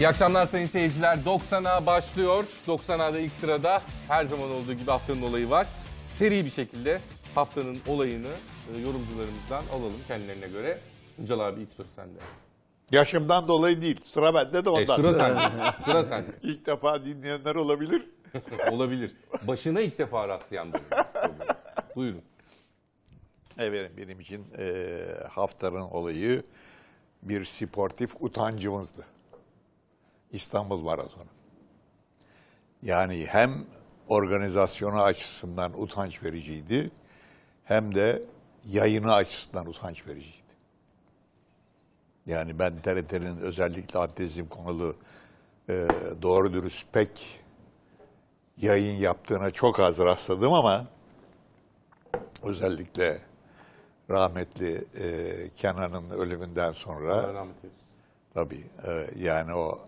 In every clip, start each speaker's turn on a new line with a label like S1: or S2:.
S1: İyi akşamlar sayın seyirciler. 90'a başlıyor. 90'a'da ilk sırada her zaman olduğu gibi haftanın olayı var. Seri bir şekilde haftanın olayını e, yorumcularımızdan alalım kendilerine göre. Üncal abi ilk söz sende.
S2: Yaşımdan dolayı değil. Sıra bende de e, ondan. E, sıra sende. sıra sende.
S1: İlk defa dinleyenler olabilir. olabilir. Başına ilk defa rastlayan Buyurun. Evet benim
S2: için e, haftanın olayı bir sportif utancımızdı. İstanbul Maratonu. Yani hem organizasyonu açısından utanç vericiydi hem de yayını açısından utanç vericiydi. Yani ben TRT'nin özellikle abdestizm konulu e, doğru dürüst pek yayın yaptığına çok az rastladım ama özellikle rahmetli e, Kenan'ın ölümünden sonra tabii e, yani o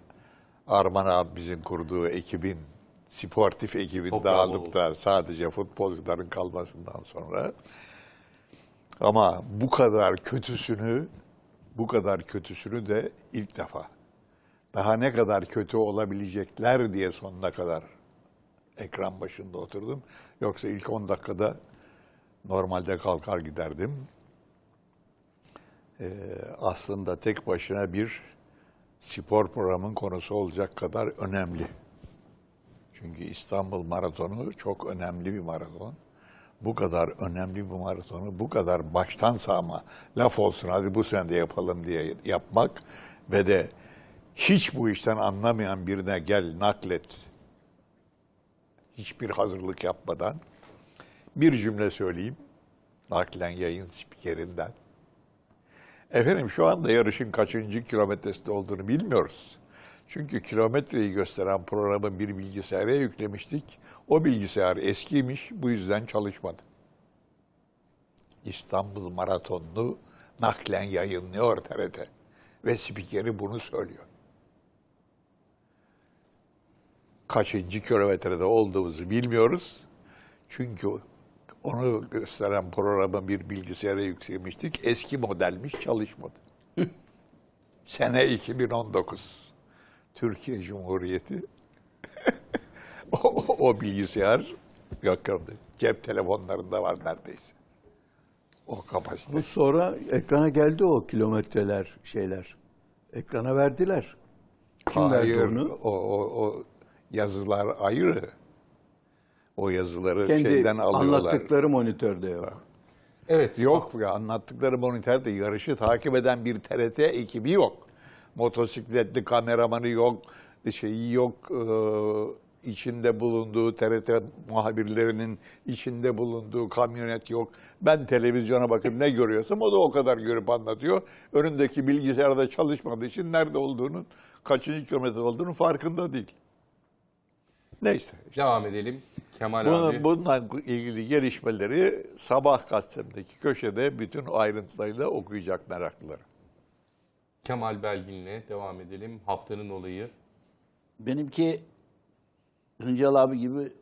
S2: Arman abimizin kurduğu ekibin, sportif ekibin Çok dağılıp da sadece futbolcuların kalmasından sonra. Ama bu kadar kötüsünü, bu kadar kötüsünü de ilk defa. Daha ne kadar kötü olabilecekler diye sonuna kadar ekran başında oturdum. Yoksa ilk 10 dakikada normalde kalkar giderdim. Ee, aslında tek başına bir spor programın konusu olacak kadar önemli. Çünkü İstanbul Maratonu çok önemli bir maraton. Bu kadar önemli bir maratonu bu kadar baştan sağma laf olsun hadi bu sene de yapalım diye yapmak ve de hiç bu işten anlamayan birine gel naklet hiçbir hazırlık yapmadan bir cümle söyleyeyim naklen yayın spikerinden. Efendim şu anda yarışın kaçıncı kilometresinde olduğunu bilmiyoruz. Çünkü kilometreyi gösteren programı bir bilgisayara yüklemiştik. O bilgisayar eskiymiş, bu yüzden çalışmadı. İstanbul Maratonu naklen yayınlıyor TRT. Ve spikeri bunu söylüyor. Kaçıncı kilometrede olduğumuzu bilmiyoruz. Çünkü onu gösteren programı bir bilgisayara yüklemiştik. Eski modelmiş, çalışmadı. Sene 2019. Türkiye Cumhuriyeti. o, o, o bilgisayar yakırdı. Cep telefonlarında var neredeyse. O kapasite.
S3: Bu sonra ekrana geldi o kilometreler, şeyler. Ekrana verdiler.
S2: Kim Hayır, verdi onu? O, o, o yazılar ayrı. O yazıları Kendi şeyden alıyorlar. anlattıkları
S3: monitörde yok. Evet. Yok ya
S2: anlattıkları monitörde yarışı takip eden bir TRT ekibi yok. Motosikletli kameramanı yok, şeyi yok, e, içinde bulunduğu TRT muhabirlerinin içinde bulunduğu kamyonet yok. Ben televizyona bakıp ne görüyorsam o da o kadar görüp anlatıyor. Önündeki bilgisayarda çalışmadığı için nerede olduğunu, kaçıncı kilometre olduğunu farkında değil.
S1: Neyse. Devam edelim. Kemal Bunun, abi.
S2: Bununla ilgili gelişmeleri sabah gazetemdeki köşede bütün
S4: ayrıntılarıyla okuyacak meraklıları.
S1: Kemal Belgin'le devam edelim. Haftanın olayı.
S4: Benimki Hıncal abi gibi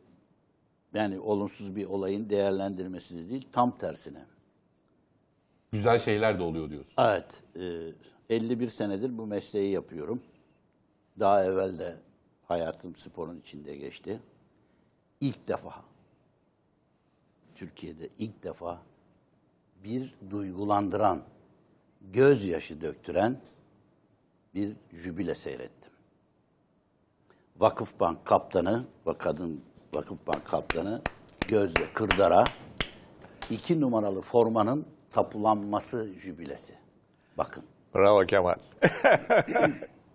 S4: yani olumsuz bir olayın değerlendirmesi de değil, tam tersine. Güzel şeyler de oluyor diyorsun. Evet, 51 e, senedir bu mesleği yapıyorum. Daha evvel de hayatım sporun içinde geçti ilk defa Türkiye'de ilk defa bir duygulandıran, gözyaşı döktüren bir jübile seyrettim. Vakıfbank kaptanı ve kadın Vakıfbank kaptanı Gözde Kırdara iki numaralı formanın tapulanması jübilesi. Bakın. Bravo Kemal.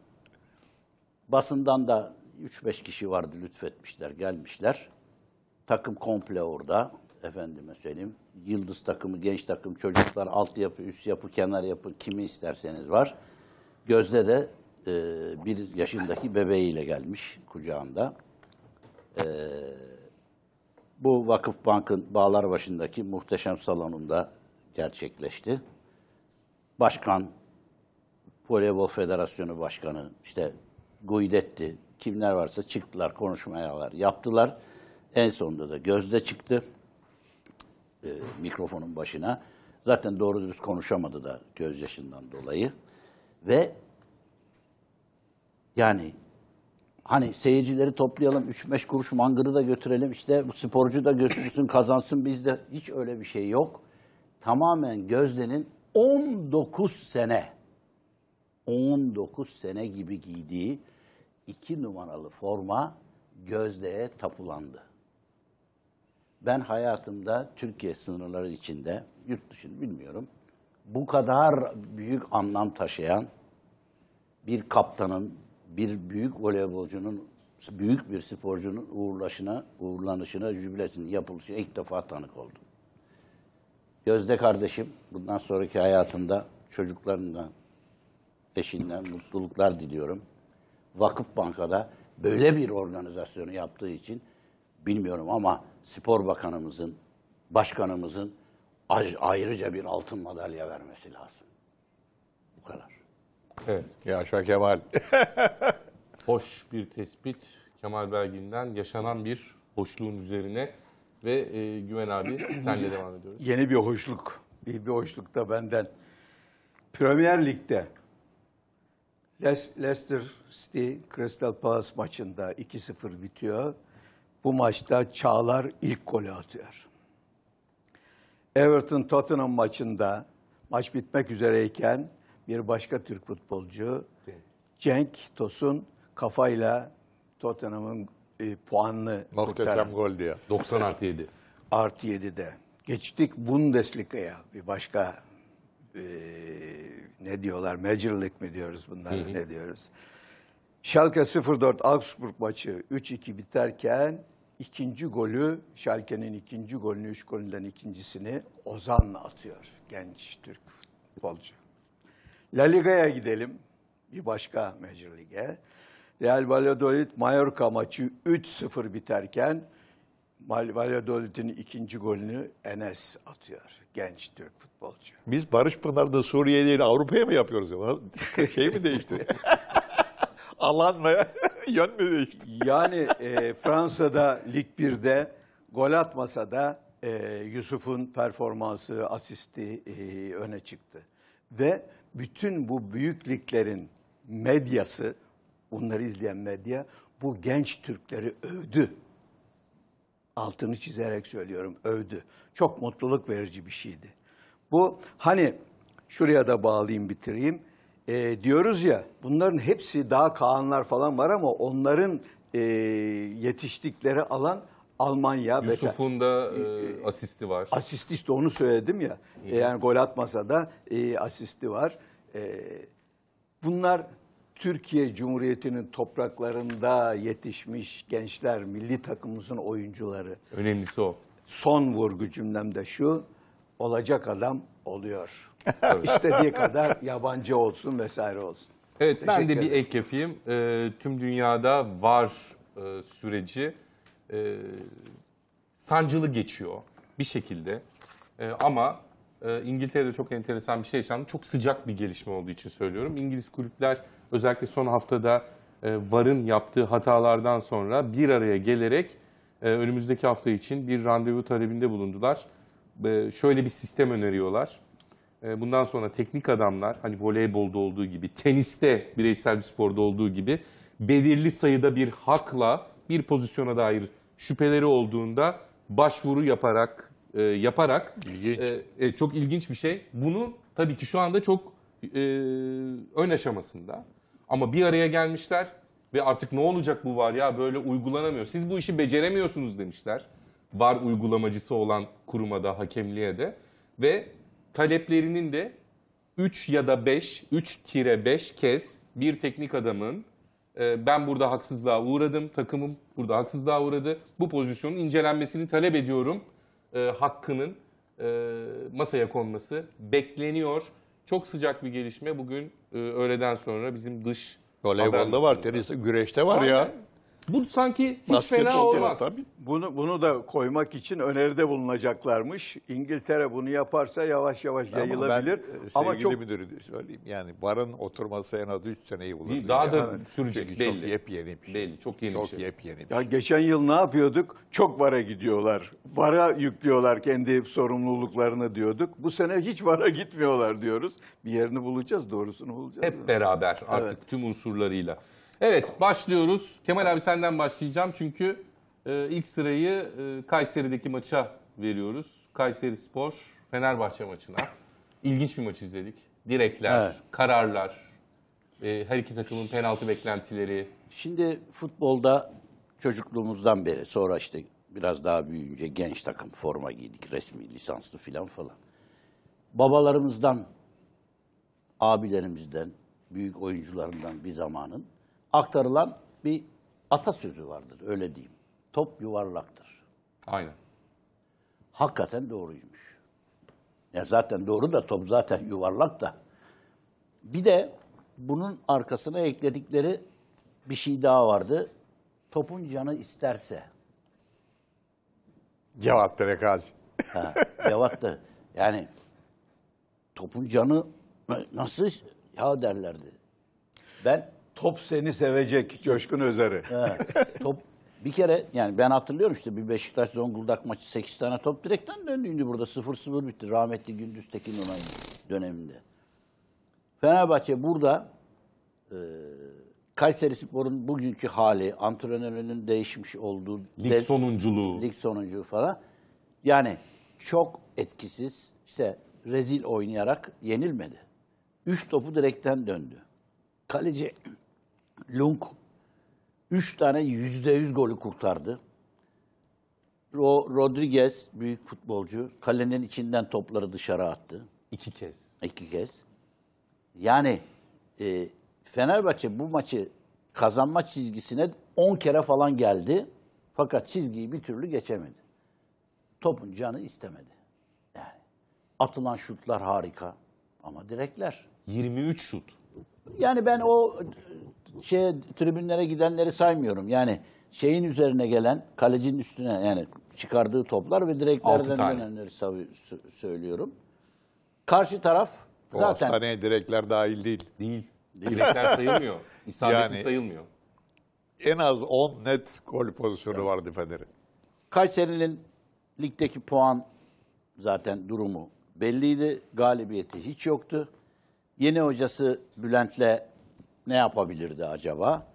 S4: Basından da 3-5 kişi vardı lütfetmişler, gelmişler. Takım komple orada. Efendime söyleyeyim. Yıldız takımı, genç takım, çocuklar, alt yapı, üst yapı, kenar yapı kimi isterseniz var. Gözde de e, bir yaşındaki bebeğiyle gelmiş kucağında. E, bu Vakıf Bank'ın bağlar başındaki muhteşem salonunda gerçekleşti. Başkan, Voleybol Federasyonu Başkanı, işte Guidetti, kimler varsa çıktılar, konuşmayalar yaptılar. En sonunda da Gözde çıktı e, mikrofonun başına. Zaten doğru dürüst konuşamadı da gözyaşından dolayı. Ve yani hani seyircileri toplayalım, 3-5 kuruş mangırı da götürelim, işte bu sporcu da götürsün, kazansın bizde. Hiç öyle bir şey yok. Tamamen Gözde'nin 19 sene, 19 sene gibi giydiği iki numaralı forma Gözde'ye tapulandı. Ben hayatımda Türkiye sınırları içinde, yurt dışında bilmiyorum, bu kadar büyük anlam taşıyan bir kaptanın, bir büyük voleybolcunun, büyük bir sporcunun uğurlaşına, uğurlanışına, jübilesinin yapılışına ilk defa tanık oldum. Gözde kardeşim bundan sonraki hayatında çocuklarından, eşinden mutluluklar diliyorum. Vakıf Banka'da böyle bir organizasyonu yaptığı için bilmiyorum ama Spor Bakanımızın, Başkanımızın ayrıca bir altın madalya vermesi lazım.
S1: Bu kadar. Evet. Yaşa Kemal. Hoş bir tespit Kemal Belgin'den yaşanan bir hoşluğun üzerine ve e, Güven abi senle devam ediyoruz. Yeni bir
S3: hoşluk. Bir, bir hoşluk da benden. Premier Lig'de Leicester City Crystal Palace maçında 2-0 bitiyor. Bu maçta Çağlar ilk golü atıyor. Everton Tottenham maçında maç bitmek üzereyken bir başka Türk futbolcu Cenk, Tosun kafayla Tottenham'ın e, puanını Muhteşem gol diye. 90 artı 7. Artı 7'de. Geçtik Bundesliga'ya bir başka e, ne diyorlar? Major League mi diyoruz bunlara ne diyoruz? Schalke 0-4 Augsburg maçı 3-2 biterken ikinci golü Schalke'nin ikinci golünü, üç golünden ikincisini Ozan'la atıyor genç Türk futbolcu. La Liga'ya gidelim. Bir başka Major Lig'e. Real Valladolid Mallorca maçı 3-0 biterken Valladolid'in ikinci golünü Enes atıyor. Genç Türk futbolcu. Biz
S2: Barış Pınar'da Suriyelileri Avrupa'ya mı yapıyoruz? Ya? Şey mi değişti?
S3: Alan mı? Yön mü değişti? Yani e, Fransa'da Lig 1'de gol atmasa da e, Yusuf'un performansı, asisti e, öne çıktı. Ve bütün bu büyük liglerin medyası, onları izleyen medya bu genç Türkleri övdü altını çizerek söylüyorum övdü. Çok mutluluk verici bir şeydi. Bu hani şuraya da bağlayayım bitireyim. E, diyoruz ya bunların hepsi daha Kaanlar falan var ama onların e, yetiştikleri alan Almanya. Yusuf'un da e, e asisti var. Asisti işte onu söyledim ya. E, yani gol atmasa da e, asisti var. E, bunlar Türkiye Cumhuriyeti'nin topraklarında yetişmiş gençler, milli takımımızın oyuncuları. Önemlisi o. Son vurgu cümlem de şu, olacak adam oluyor. İstediği kadar yabancı olsun vesaire olsun.
S1: Evet Teşekkür ben de bir ek yapayım. E, tüm dünyada var e, süreci e, sancılı geçiyor bir şekilde. E, ama e, İngiltere'de çok enteresan bir şey yaşandı. Çok sıcak bir gelişme olduğu için söylüyorum. İngiliz kulüpler Özellikle son haftada e, VAR'ın yaptığı hatalardan sonra bir araya gelerek e, önümüzdeki hafta için bir randevu talebinde bulundular. Şöyle bir sistem öneriyorlar. E, bundan sonra teknik adamlar hani voleybolda olduğu gibi, teniste bireysel bir sporda olduğu gibi belirli sayıda bir hakla bir pozisyona dair şüpheleri olduğunda başvuru yaparak e, yaparak ilginç. E, e, çok ilginç bir şey. Bunu tabii ki şu anda çok e, ön aşamasında. Ama bir araya gelmişler ve artık ne olacak bu var ya böyle uygulanamıyor. Siz bu işi beceremiyorsunuz demişler. Var uygulamacısı olan kuruma da hakemliğe de ve taleplerinin de 3 ya da 5, 3-5 kez bir teknik adamın e, ben burada haksızlığa uğradım, takımım burada haksızlığa uğradı. Bu pozisyonun incelenmesini talep ediyorum. E, hakkının e, masaya konması bekleniyor. Çok sıcak bir gelişme. Bugün ee, öğleden sonra bizim dış Voleybolda var,
S2: tenis, güreşte var Aynen. ya.
S1: Bu sanki hiç Nasıl fena olmaz. Tabii. Bunu, bunu
S3: da koymak için öneride bulunacaklarmış. İngiltere bunu yaparsa yavaş yavaş Ama yayılabilir. Ben, Ama çok
S2: müdürü söyleyeyim yani barın oturması en az 3 seneyi bulur. Daha da yani. sürecek Çünkü belli. Çok yepyeni bir şey. Belli, çok yeni çok şey. yepyeni. Ya
S3: şey. geçen yıl ne yapıyorduk? Çok vara gidiyorlar. Vara yüklüyorlar kendi sorumluluklarını diyorduk. Bu sene hiç vara
S1: gitmiyorlar diyoruz. Bir yerini bulacağız, doğrusunu bulacağız. Hep beraber artık evet. tüm unsurlarıyla. Evet başlıyoruz. Kemal abi senden başlayacağım çünkü e, ilk sırayı e, Kayseri'deki maça veriyoruz. Kayseri Spor Fenerbahçe maçına. İlginç bir maç izledik. Direkler, Evet. kararlar, e, her iki takımın penaltı beklentileri. Şimdi futbolda çocukluğumuzdan beri sonra işte biraz
S4: daha büyüyünce genç takım forma giydik resmi lisanslı filan falan. Babalarımızdan, abilerimizden, büyük oyuncularından bir zamanın aktarılan bir atasözü vardır öyle diyeyim. Top yuvarlaktır. Aynen. Hakikaten doğruymuş. Ya zaten doğru da top zaten yuvarlak da. Bir de bunun arkasına ekledikleri bir şey daha vardı. Topun canı isterse. Cevat da Cevat da. Yani topun canı nasıl ya derlerdi. Ben Top seni sevecek Coşkun Özer'i. He, top bir kere yani ben hatırlıyorum işte bir Beşiktaş Zonguldak maçı 8 tane top direkten döndüğünde burada 0-0 bitti. Rahmetli Gündüz Tekin Onay döneminde. Fenerbahçe burada e, Kayseri Spor'un bugünkü hali, antrenörünün değişmiş olduğu... Lig de,
S1: sonunculuğu.
S4: Lig sonunculuğu falan. Yani çok etkisiz, işte rezil oynayarak yenilmedi. Üç topu direkten döndü. Kaleci Lung 3 tane yüzde yüz golü kurtardı. Ro Rodriguez büyük futbolcu. Kalenin içinden topları dışarı attı. İki kez. İki kez. Yani e, Fenerbahçe bu maçı kazanma çizgisine 10 kere falan geldi. Fakat çizgiyi bir türlü geçemedi. Topun canı istemedi. Yani atılan şutlar harika ama direkler. 23 şut. Yani ben o şey tribünlere gidenleri saymıyorum. Yani şeyin üzerine gelen kalecinin üstüne yani çıkardığı toplar ve direklerden dönenleri söylüyorum. Karşı taraf
S2: o zaten... hastaneye direkler dahil değil. Değil. Direkler sayılmıyor. İsabetli yani,
S4: sayılmıyor. En az 10 net gol pozisyonu evet. vardı Fener'in. Kayseri'nin ligdeki puan zaten durumu belliydi. Galibiyeti hiç yoktu. Yeni hocası Bülent'le ne yapabilirdi acaba?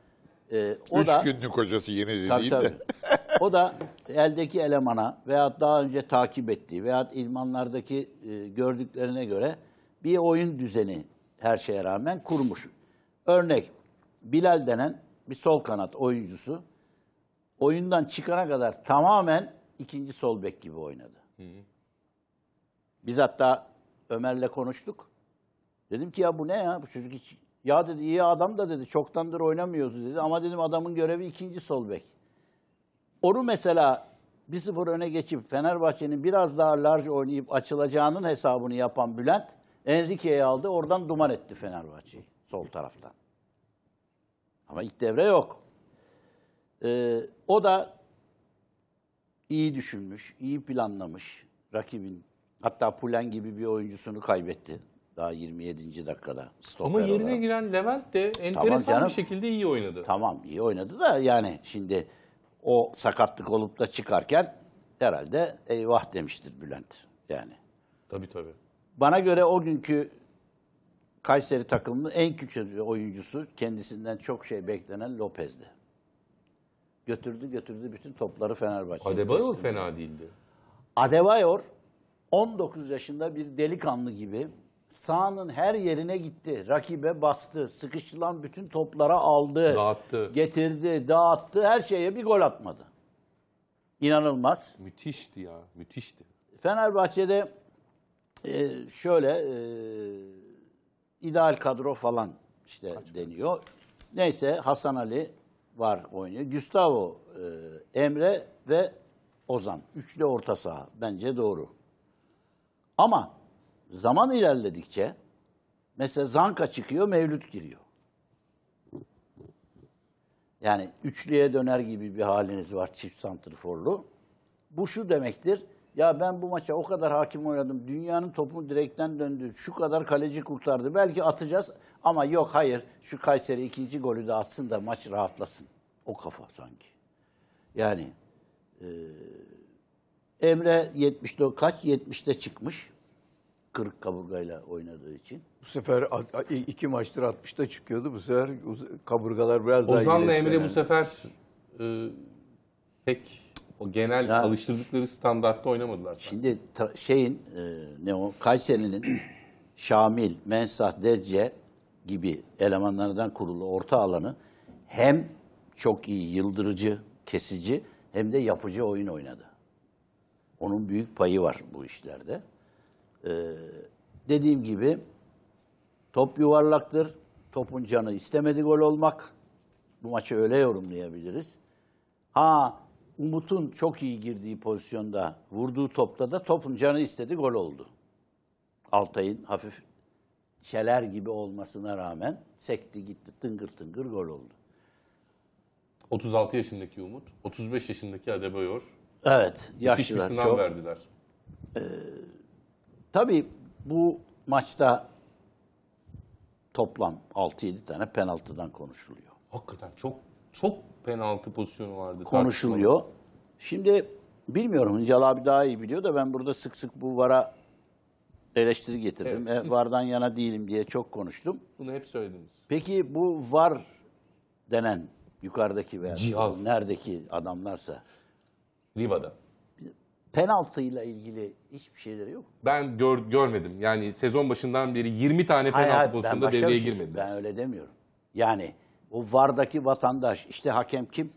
S4: Ee, o Üç da, günlük
S2: hocası yenildi tabii, değil tabii. de.
S4: o da eldeki elemana veya daha önce takip ettiği veya ilmanlardaki e, gördüklerine göre bir oyun düzeni her şeye rağmen kurmuş. Örnek Bilal denen bir sol kanat oyuncusu oyundan çıkana kadar tamamen ikinci sol bek gibi oynadı. hı. Biz hatta Ömer'le konuştuk. Dedim ki ya bu ne ya? Bu çocuk hiç ya dedi iyi adam da dedi çoktandır oynamıyoruz dedi. Ama dedim adamın görevi ikinci sol bek. Onu mesela 1-0 öne geçip Fenerbahçe'nin biraz daha large oynayıp açılacağının hesabını yapan Bülent Enrique'yi aldı. Oradan duman etti Fenerbahçe'yi sol taraftan. Ama ilk devre yok. Ee, o da iyi düşünmüş, iyi planlamış rakibin. Hatta Pulen gibi bir oyuncusunu kaybetti daha 27. dakikada. Stoper Ama yerine olarak.
S1: giren Levent de enteresan tamam canım. bir şekilde iyi
S4: oynadı. Tamam iyi oynadı da yani şimdi o sakatlık olup da çıkarken herhalde eyvah demiştir Bülent yani. Tabii tabii. Bana göre o günkü Kayseri takımının en küçük oyuncusu kendisinden çok şey beklenen Lopez'di. Götürdü götürdü bütün topları Fenerbahçe'ye. Adebayor fena değildi. Adebayor 19 yaşında bir delikanlı gibi Sağının her yerine gitti. Rakibe bastı. Sıkışılan bütün toplara aldı. Dağıttı. Getirdi, dağıttı. Her şeye bir gol atmadı. İnanılmaz.
S1: Müthişti ya. Müthişti.
S4: Fenerbahçe'de e, şöyle e, ideal kadro falan işte Kaç deniyor. Neyse Hasan Ali var oynuyor. Gustavo, e, Emre ve Ozan. Üçlü orta saha. Bence doğru. Ama zaman ilerledikçe mesela zanka çıkıyor, mevlüt giriyor. Yani üçlüye döner gibi bir haliniz var çift santrforlu. Bu şu demektir. Ya ben bu maça o kadar hakim oynadım. Dünyanın topu direkten döndü. Şu kadar kaleci kurtardı. Belki atacağız ama yok hayır. Şu Kayseri ikinci golü de atsın da maç rahatlasın. O kafa sanki. Yani e,
S3: Emre 74 kaç? 70'te çıkmış
S4: kırık kaburgayla
S3: oynadığı için. Bu sefer iki maçtır 60'ta çıkıyordu. Bu sefer kaburgalar biraz Ozan'la daha Ozan'la
S1: Emre bu sefer e, pek o genel ya,
S4: alıştırdıkları standartta oynamadılar. Zaten. Şimdi şeyin e, ne o Kayseri'nin Şamil, Mensah, Dezce gibi elemanlardan kurulu orta alanı hem çok iyi yıldırıcı, kesici hem de yapıcı oyun oynadı. Onun büyük payı var bu işlerde. Ee, dediğim gibi top yuvarlaktır. Topun canı istemedi gol olmak. Bu maçı öyle yorumlayabiliriz. Ha Umut'un çok iyi girdiği pozisyonda vurduğu topta da topun canı istedi gol oldu. Altay'ın hafif çeler gibi olmasına rağmen sekti gitti tıngır tıngır gol oldu.
S1: 36 yaşındaki Umut, 35 yaşındaki Adebayor. Evet, yaşlılar İkisinden çok. verdiler. Ee,
S4: Tabii bu maçta toplam 6-7 tane penaltıdan konuşuluyor.
S1: Hakikaten çok çok penaltı pozisyonu vardı. Konuşuluyor. Tartışmalı. Şimdi bilmiyorum
S4: Hıncal abi daha iyi biliyor da ben burada sık sık bu VAR'a eleştiri getirdim. Evet. E, VAR'dan yana değilim diye çok konuştum.
S1: Bunu hep söylediniz.
S4: Peki bu VAR
S1: denen yukarıdaki veya neredeki adamlarsa Riva'da penaltıyla ilgili hiçbir şeyleri yok. Ben gör, görmedim. Yani sezon başından beri 20 tane penaltı hayır, hayır, pozisyonunda devreye şey- girmedi. Ben öyle demiyorum. Yani o Var'daki
S4: vatandaş işte hakem kim?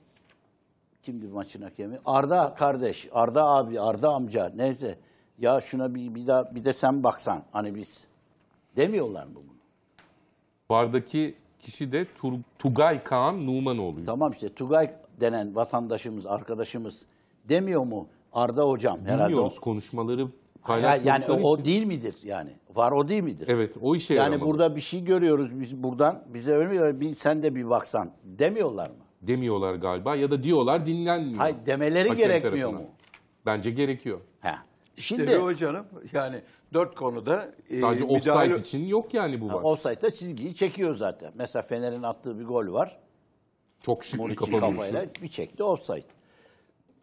S4: Kimdi maçın hakemi? Arda kardeş, Arda abi, Arda amca neyse. Ya şuna bir, bir, daha, bir de sen baksan hani biz. Demiyorlar mı bunu?
S1: Var'daki kişi de Tur Tugay Kaan
S4: Numanoğlu. Tamam işte Tugay denen vatandaşımız, arkadaşımız demiyor mu? Arda hocam herhalde. Bilmiyoruz o.
S1: konuşmaları paylaşmadıkları Yani için. o değil
S4: midir yani? Var o değil midir?
S1: Evet o işe Yani yaramadı. burada
S4: bir şey görüyoruz biz buradan. Bize öyle bir sen de bir baksan
S1: demiyorlar mı? Demiyorlar galiba ya da diyorlar dinlenmiyor. Hayır demeleri Hakem gerekmiyor tarafından. mu? Bence gerekiyor. He.
S3: Şimdi işte o yani dört konuda e, sadece e, offside
S1: için yok yani bu var.
S4: da çizgiyi çekiyor zaten. Mesela Fener'in attığı bir gol var. Çok şık bir kafa kafayla bir çekti offside.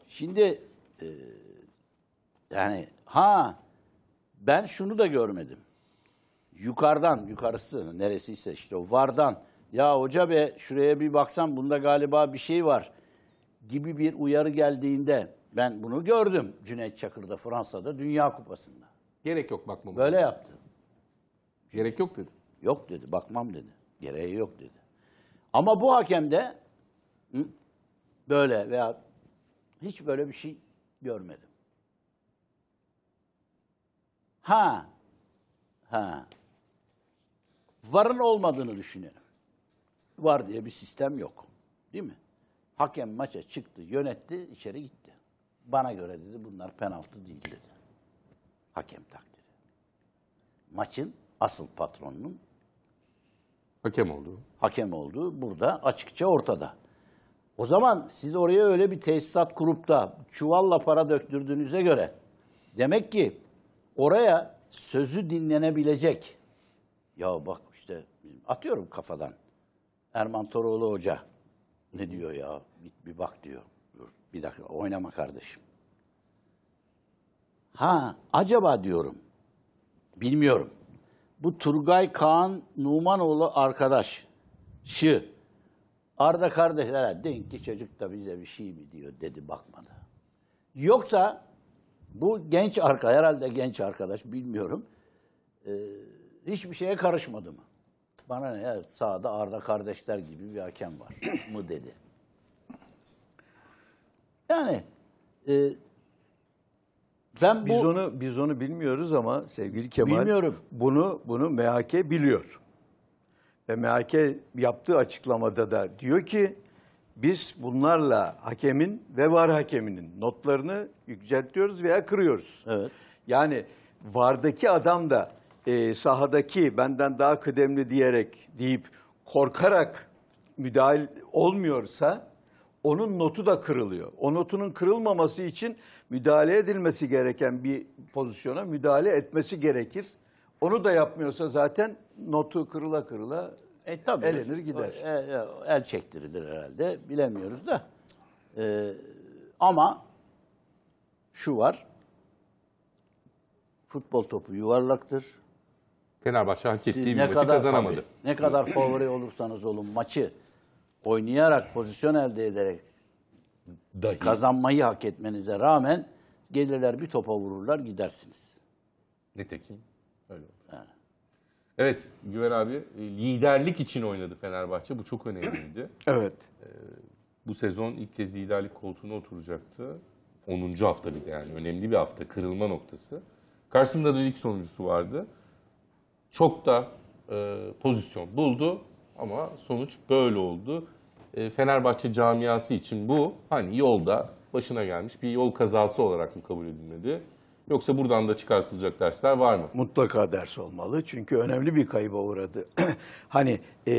S4: Şimdi ee, yani ha ben şunu da görmedim. Yukarıdan, yukarısı neresiyse işte o vardan ya hoca be şuraya bir baksan bunda galiba bir şey var gibi bir uyarı geldiğinde ben bunu gördüm Cüneyt Çakır'da Fransa'da Dünya Kupası'nda. Gerek yok bakmam. Böyle yaptı. Gerek yok dedi. Yok dedi bakmam dedi. Gereği yok dedi. Ama bu hakem de böyle veya hiç böyle bir şey görmedim. Ha, ha. Varın olmadığını düşünüyorum. Var diye bir sistem yok. Değil mi? Hakem maça çıktı, yönetti, içeri gitti. Bana göre dedi bunlar penaltı değil dedi. Hakem takdiri. Maçın asıl patronunun hakem olduğu. Hakem olduğu burada açıkça ortada. O zaman siz oraya öyle bir tesisat kurup da çuvalla para döktürdüğünüze göre demek ki oraya sözü dinlenebilecek. Ya bak işte atıyorum kafadan. Erman Toroğlu Hoca ne diyor ya? Bir, bir bak diyor. Dur, bir dakika oynama kardeşim. Ha acaba diyorum. Bilmiyorum. Bu Turgay Kaan Numanoğlu arkadaş. Şı Arda kardeşler denk ki çocuk da bize bir şey mi diyor dedi bakmadı. Yoksa bu genç arka herhalde genç arkadaş bilmiyorum. E, hiçbir şeye karışmadı mı? Bana ne evet, sağda Arda kardeşler gibi bir hakem var
S3: mı dedi. Yani e, ben bu... Biz onu biz onu bilmiyoruz ama sevgili Kemal bilmiyorum. bunu bunu MHK biliyor. Ve MHK yaptığı açıklamada da diyor ki biz bunlarla hakemin ve var hakeminin notlarını yükseltiyoruz veya kırıyoruz. Evet. Yani vardaki adam da e, sahadaki benden daha kıdemli diyerek deyip korkarak müdahil olmuyorsa onun notu da kırılıyor. O notunun kırılmaması için müdahale edilmesi gereken bir pozisyona müdahale etmesi gerekir. Onu da yapmıyorsa zaten notu kırıla kırıla e, tabii. elenir gider. O, e, e, el çektirilir
S4: herhalde. Bilemiyoruz da. E, ama şu var. Futbol topu yuvarlaktır.
S1: Fenerbahçe hak ettiği bir maçı kadar, kazanamadı. Tabii, ne kadar favori
S4: olursanız olun maçı oynayarak, pozisyon elde ederek Dahi. kazanmayı hak etmenize rağmen
S1: gelirler bir topa vururlar gidersiniz. Nitekim Öyle oldu. Ha. Evet Güver abi e, liderlik için oynadı Fenerbahçe. Bu çok önemliydi. evet. Ee, bu sezon ilk kez liderlik koltuğuna oturacaktı. 10. hafta bir de yani önemli bir hafta kırılma noktası. Karşısında da lig sonuncusu vardı. Çok da e, pozisyon buldu ama sonuç böyle oldu. E, Fenerbahçe camiası için bu hani yolda başına gelmiş bir yol kazası olarak mı kabul edilmedi? Yoksa buradan da çıkartılacak dersler var mı?
S3: Mutlaka ders olmalı. Çünkü önemli bir kayba uğradı. hani e,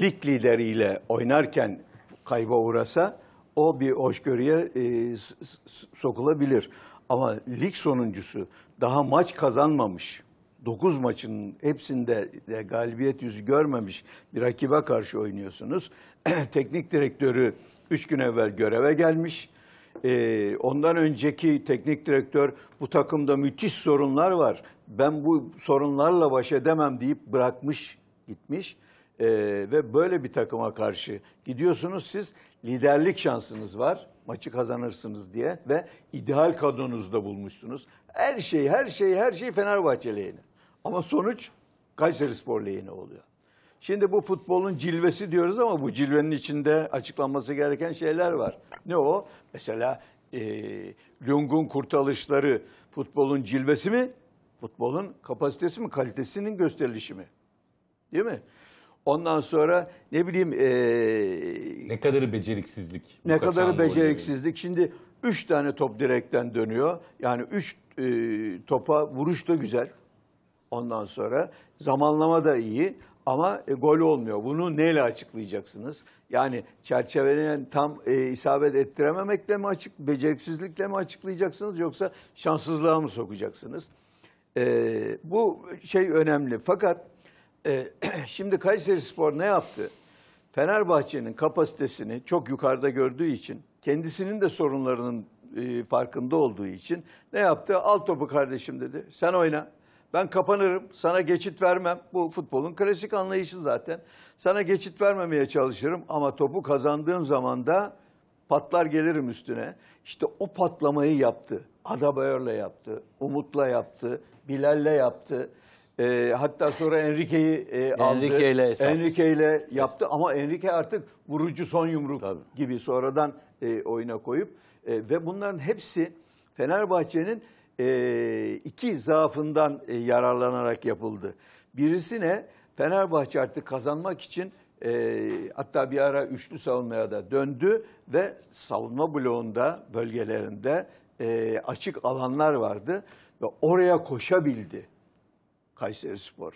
S3: lig lideriyle oynarken kayba uğrasa o bir hoşgörüye e, sokulabilir. Ama lig sonuncusu daha maç kazanmamış. 9 maçın hepsinde de galibiyet yüzü görmemiş bir rakibe karşı oynuyorsunuz. Teknik direktörü 3 gün evvel göreve gelmiş. Ee, ondan önceki teknik direktör bu takımda müthiş sorunlar var. Ben bu sorunlarla baş edemem deyip bırakmış gitmiş. Ee, ve böyle bir takıma karşı gidiyorsunuz siz liderlik şansınız var. Maçı kazanırsınız diye ve ideal kadronuzu da bulmuşsunuz. Her şey her şey her şey Fenerbahçe lehine. Ama sonuç Kayseri Spor lehine oluyor. Şimdi bu futbolun cilvesi diyoruz ama bu cilvenin içinde açıklanması gereken şeyler var. Ne o? Mesela e, Lung'un kurtarışları futbolun cilvesi mi? Futbolun kapasitesi mi? Kalitesinin gösterilişi mi? Değil mi? Ondan sonra ne bileyim... E,
S1: ne kadarı beceriksizlik. Ne kadarı beceriksizlik.
S3: Şimdi üç tane top direkten dönüyor. Yani üç e, topa vuruş da güzel. Ondan sonra zamanlama da iyi. Ama e, gol olmuyor. Bunu neyle açıklayacaksınız? Yani çerçevelenen tam e, isabet ettirememekle mi açık, beceriksizlikle mi açıklayacaksınız yoksa şanssızlığa mı sokacaksınız? E, bu şey önemli. Fakat e, şimdi Kayseri Spor ne yaptı? Fenerbahçe'nin kapasitesini çok yukarıda gördüğü için, kendisinin de sorunlarının e, farkında olduğu için ne yaptı? Al topu kardeşim dedi. Sen oyna. Ben kapanırım, sana geçit vermem. Bu futbolun klasik anlayışı zaten. Sana geçit vermemeye çalışırım ama topu kazandığım zaman da patlar gelirim üstüne. İşte o patlamayı yaptı. Adabayor'la yaptı, Umut'la yaptı, Bilal'le yaptı. E, hatta sonra Enrique'yi e, aldı. Enrique'yle esas. Enrique yaptı ama Enrique artık vurucu son yumruk Tabii. gibi sonradan e, oyuna koyup e, ve bunların hepsi Fenerbahçe'nin e, iki zaafından e, yararlanarak yapıldı. Birisine Fenerbahçe artık kazanmak için e, hatta bir ara üçlü savunmaya da döndü ve savunma bloğunda bölgelerinde e, açık alanlar vardı ve oraya koşabildi Kayseri Spor.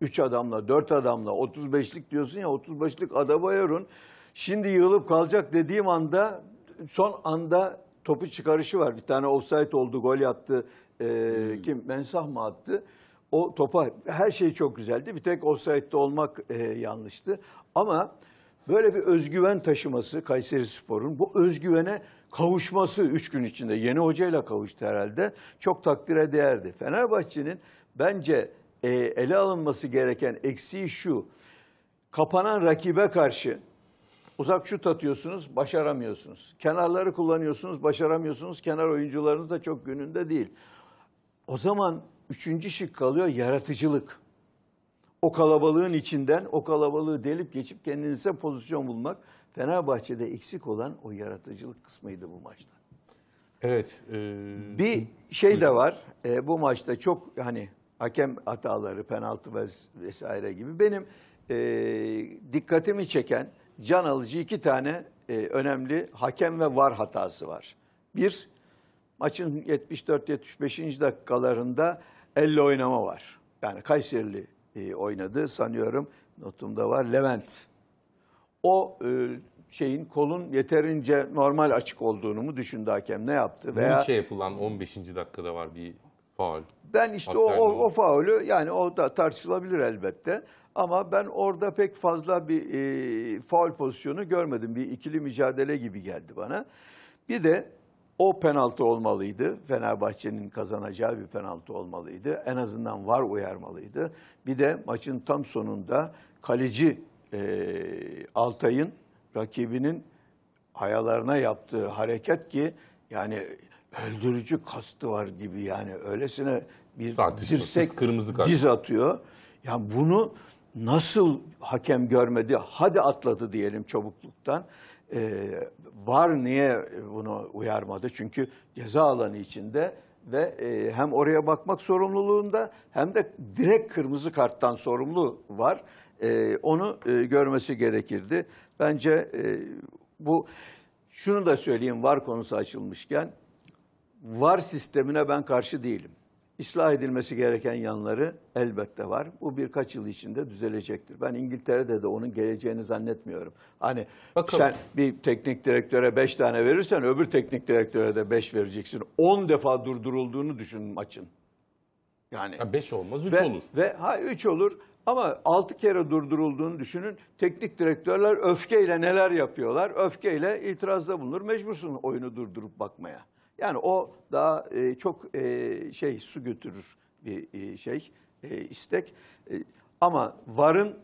S3: Üç adamla, dört adamla, 35'lik diyorsun ya 35'lik Adabayar'ın şimdi yığılıp kalacak dediğim anda son anda topu çıkarışı var. Bir tane offside oldu, gol attı. E, hmm. Kim? Mensah mı attı? O topa her şey çok güzeldi. Bir tek offside'de olmak e, yanlıştı. Ama böyle bir özgüven taşıması Kayseri Spor'un bu özgüvene kavuşması 3 gün içinde yeni hocayla kavuştu herhalde. Çok takdire değerdi. Fenerbahçe'nin bence e, ele alınması gereken eksiği şu. Kapanan rakibe karşı Uzak şut atıyorsunuz, başaramıyorsunuz. Kenarları kullanıyorsunuz, başaramıyorsunuz. Kenar oyuncularınız da çok gününde değil. O zaman üçüncü şık kalıyor yaratıcılık. O kalabalığın içinden o kalabalığı delip geçip kendinize pozisyon bulmak. Fenerbahçe'de eksik olan o yaratıcılık kısmıydı bu maçta.
S1: Evet. E...
S3: Bir şey de var. E, bu maçta çok hani hakem hataları, penaltı vesaire gibi benim e, dikkatimi çeken can alıcı iki tane e, önemli hakem ve var hatası var. Bir, maçın 74-75. dakikalarında elle oynama var. Yani Kayserili e, oynadı sanıyorum. Notumda var Levent. O e, şeyin kolun yeterince normal açık olduğunu mu düşündü hakem ne yaptı? Veya... Nietzsche şey
S1: yapılan 15. dakikada var bir faul. Ben işte o, o,
S3: o faulü yani o da tartışılabilir elbette. Ama ben orada pek fazla bir e, faul pozisyonu görmedim. Bir ikili mücadele gibi geldi bana. Bir de o penaltı olmalıydı. Fenerbahçe'nin kazanacağı bir penaltı olmalıydı. En azından var uyarmalıydı. Bir de maçın tam sonunda kaleci e, Altay'ın rakibinin ayalarına yaptığı hareket ki yani öldürücü kastı var gibi yani öylesine bir Sadece dirsek kırmızı kart. diz atıyor. Yani bunu nasıl hakem görmedi, hadi atladı diyelim çabukluktan. Ee, var niye bunu uyarmadı? Çünkü ceza alanı içinde ve e, hem oraya bakmak sorumluluğunda hem de direkt kırmızı karttan sorumlu var. E, onu e, görmesi gerekirdi. Bence e, bu şunu da söyleyeyim var konusu açılmışken var sistemine ben karşı değilim. İslah edilmesi gereken yanları elbette var. Bu birkaç yıl içinde düzelecektir. Ben İngiltere'de de onun geleceğini zannetmiyorum. Hani Bakalım. sen bir teknik direktöre beş tane verirsen öbür teknik direktöre de beş vereceksin. On defa durdurulduğunu düşün maçın. Yani 5 ya olmaz 3 olur. Ve ha üç olur ama altı kere durdurulduğunu düşünün. Teknik direktörler öfkeyle neler yapıyorlar? Öfkeyle itirazda bulunur. Mecbursun oyunu durdurup bakmaya. Yani o daha e, çok e, şey su götürür bir e, şey e, istek. E, ama varın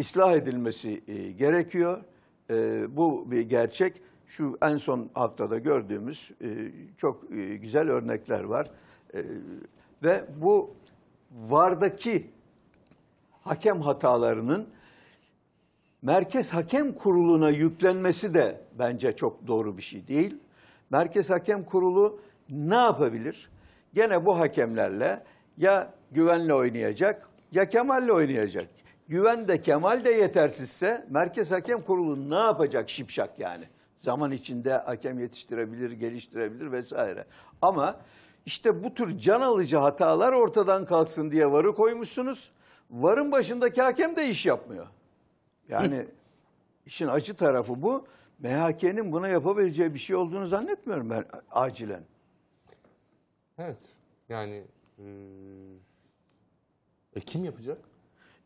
S3: ıslah edilmesi e, gerekiyor. E, bu bir gerçek. Şu en son haftada gördüğümüz e, çok e, güzel örnekler var. E, ve bu vardaki hakem hatalarının Merkez Hakem Kurulu'na yüklenmesi de bence çok doğru bir şey değil. Merkez Hakem Kurulu ne yapabilir? Gene bu hakemlerle ya Güven'le oynayacak ya Kemal'le oynayacak. Güven de Kemal de yetersizse Merkez Hakem Kurulu ne yapacak şipşak yani? Zaman içinde hakem yetiştirebilir, geliştirebilir vesaire. Ama işte bu tür can alıcı hatalar ortadan kalksın diye varı koymuşsunuz. Varın başındaki hakem de iş yapmıyor. Yani işin acı tarafı bu. MHK'nin buna yapabileceği bir şey olduğunu zannetmiyorum ben acilen.
S1: Evet. Yani hmm, e, kim
S3: yapacak?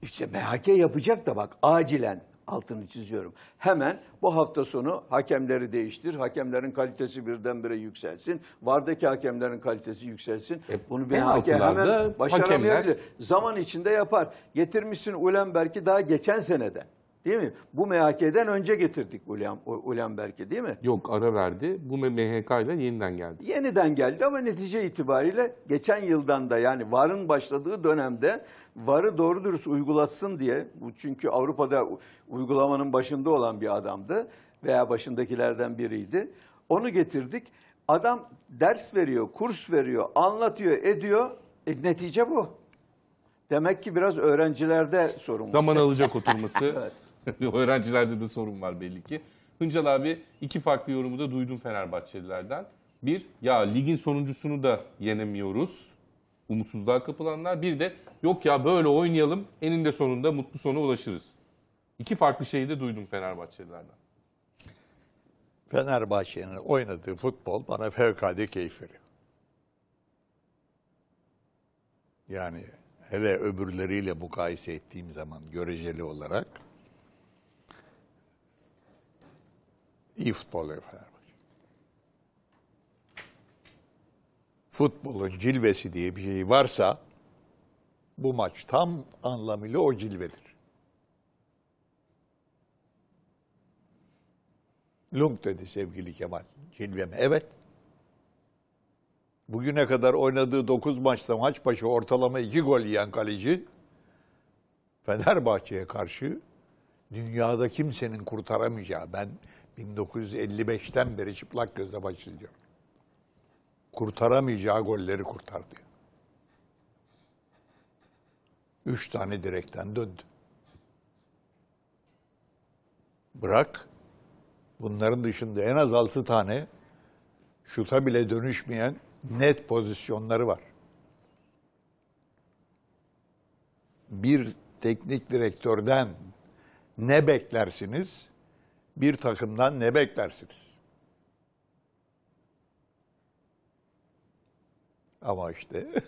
S3: İşte MHK yapacak da bak acilen altını çiziyorum. Hemen bu hafta sonu hakemleri değiştir. Hakemlerin kalitesi birdenbire yükselsin. Vardaki hakemlerin kalitesi yükselsin. E, Bunu bir hakem hemen başaramayabilir. Hakemler... Zaman içinde yapar. Getirmişsin Ulenberg'i daha geçen seneden. Değil mi? Bu MHK'den önce getirdik Ulen, Ulenberg'i değil mi?
S1: Yok ara verdi. Bu MHK ile yeniden geldi.
S3: Yeniden geldi ama netice itibariyle geçen yıldan da yani VAR'ın başladığı dönemde VAR'ı doğru dürüst uygulatsın diye çünkü Avrupa'da uygulamanın başında olan bir adamdı veya başındakilerden biriydi. Onu getirdik. Adam ders veriyor, kurs veriyor, anlatıyor, ediyor. E, netice bu. Demek ki biraz öğrencilerde sorun var. Zaman alacak
S1: oturması. evet. Öğrencilerde de sorun var belli ki. Hıncal abi iki farklı yorumu da duydum Fenerbahçelilerden. Bir, ya ligin sonuncusunu da yenemiyoruz. Umutsuzluğa kapılanlar. Bir de yok ya böyle oynayalım eninde sonunda mutlu sona ulaşırız. İki farklı şeyi de duydum Fenerbahçelilerden.
S2: Fenerbahçe'nin oynadığı futbol bana fevkalade keyif veriyor. Yani hele öbürleriyle mukayese ettiğim zaman göreceli olarak iyi futbolcu Fenerbahçe. Futbolun cilvesi diye bir şey varsa bu maç tam anlamıyla o cilvedir. Lung dedi sevgili Kemal. Cilve mi? Evet. Bugüne kadar oynadığı 9 maçta maç başı ortalama 2 gol yiyen kaleci Fenerbahçe'ye karşı dünyada kimsenin kurtaramayacağı ben 1955'ten beri çıplak gözle başlayacağım. Kurtaramayacağı golleri kurtardı. Üç tane direkten döndü. Bırak, bunların dışında en az altı tane şuta bile dönüşmeyen net pozisyonları var. Bir teknik direktörden ne beklersiniz? bir takımdan ne beklersiniz? Ama işte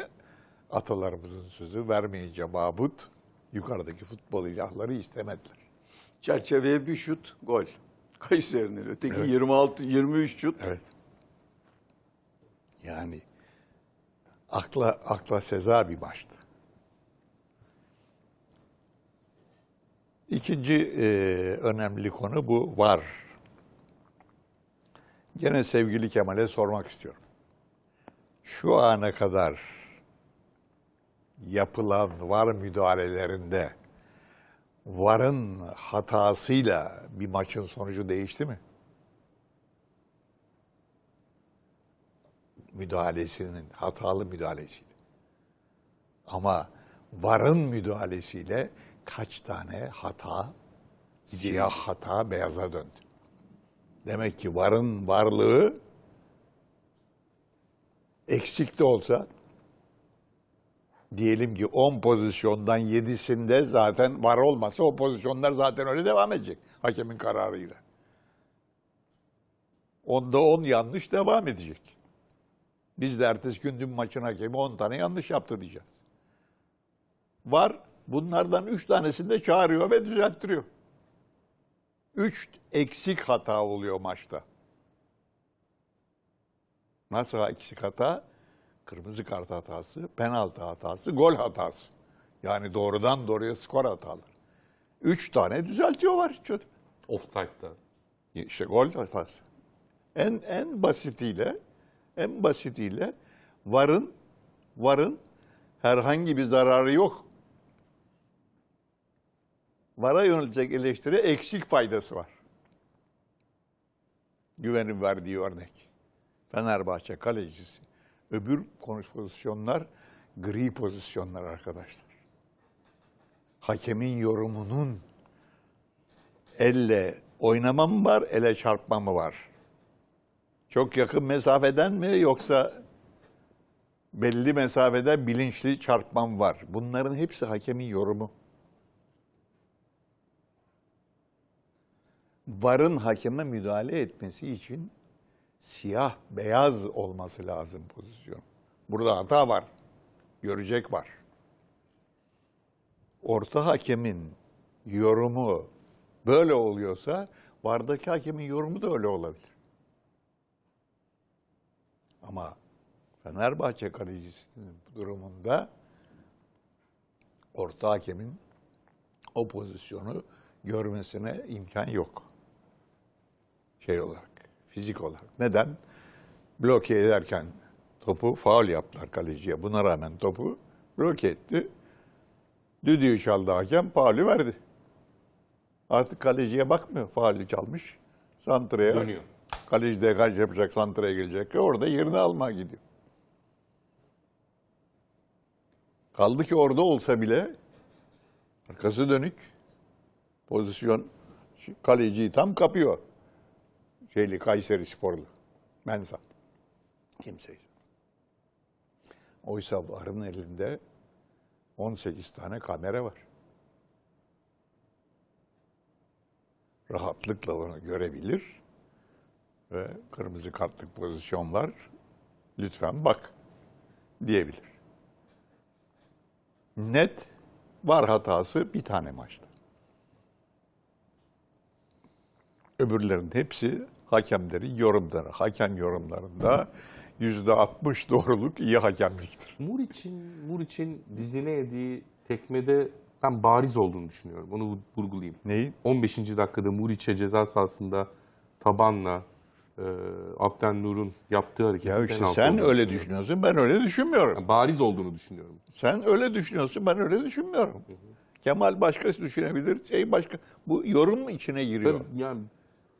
S2: atalarımızın sözü vermeyince mabut yukarıdaki futbol ilahları istemediler. Çerçeveye bir şut, gol. Kayseri'nin öteki evet. 26 23 şut. Evet. Yani akla akla seza bir maçtı. İkinci e, önemli konu bu var. Gene sevgili Kemal'e sormak istiyorum. Şu ana kadar yapılan var müdahalelerinde varın hatasıyla bir maçın sonucu değişti mi? Müdahalesinin hatalı müdahalesiyle. Ama varın müdahalesiyle kaç tane hata, siyah hata beyaza döndü. Demek ki varın varlığı eksik de olsa diyelim ki 10 pozisyondan 7'sinde zaten var olmasa o pozisyonlar zaten öyle devam edecek hakemin kararıyla. Onda 10 yanlış devam edecek. Biz de ertesi gün dün maçın hakemi 10 tane yanlış yaptı diyeceğiz. Var Bunlardan üç tanesini de çağırıyor ve düzelttiriyor. Üç eksik hata oluyor maçta. Nasıl eksik hata? Kırmızı kart hatası, penaltı hatası, gol hatası. Yani doğrudan doğruya skor hataları. Üç tane düzeltiyorlar. Offside'da. E, işte gol hatası. En en basitiyle en basitiyle varın varın herhangi bir zararı yok vara yönelecek eleştiri eksik faydası var. Güvenim verdiği örnek. Fenerbahçe kalecisi. Öbür konuş pozisyonlar gri pozisyonlar arkadaşlar. Hakemin yorumunun elle oynama mı var, ele çarpma mı var? Çok yakın mesafeden mi yoksa belli mesafede bilinçli çarpma mı var? Bunların hepsi hakemin yorumu. varın hakeme müdahale etmesi için siyah beyaz olması lazım pozisyon. Burada hata var. Görecek var. Orta hakemin yorumu böyle oluyorsa vardaki hakemin yorumu da öyle olabilir. Ama Fenerbahçe kalecisinin durumunda orta hakemin o pozisyonu görmesine imkan yok şey olarak, fizik olarak. Neden? Bloke ederken topu faul yaptılar kaleciye. Buna rağmen topu bloke etti. Düdüğü çaldı hakem, faulü verdi. Artık kaleciye bakmıyor. Faulü çalmış. Santra'ya. Dönüyor. Kaleci dekaj yapacak, Santra'ya gelecek. Orada yerini alma gidiyor. Kaldı ki orada olsa bile arkası dönük pozisyon kaleciyi tam kapıyor şeyli Kayseri sporlu. Mensa. Kimse. Oysa varın elinde 18 tane kamera var. Rahatlıkla onu görebilir ve kırmızı kartlık pozisyonlar lütfen bak diyebilir. Net var hatası bir tane maçta. Öbürlerin hepsi hakemleri yorumları, hakem yorumlarında yüzde 60 doğruluk iyi hakemliktir.
S1: Mur için, Mur için dizine yediği tekmede ben bariz olduğunu düşünüyorum. Onu vurgulayayım. Neyi? 15. dakikada Muriç'e ceza sahasında tabanla e, Abden Nur'un yaptığı hareket. Ya işte sen öyle düşünüyorsun, ben öyle düşünmüyorum. Yani bariz olduğunu düşünüyorum. Sen öyle düşünüyorsun, ben öyle düşünmüyorum. Hı
S2: hı. Kemal başkası düşünebilir, şey başka. Bu yorum içine giriyor. Tabii, yani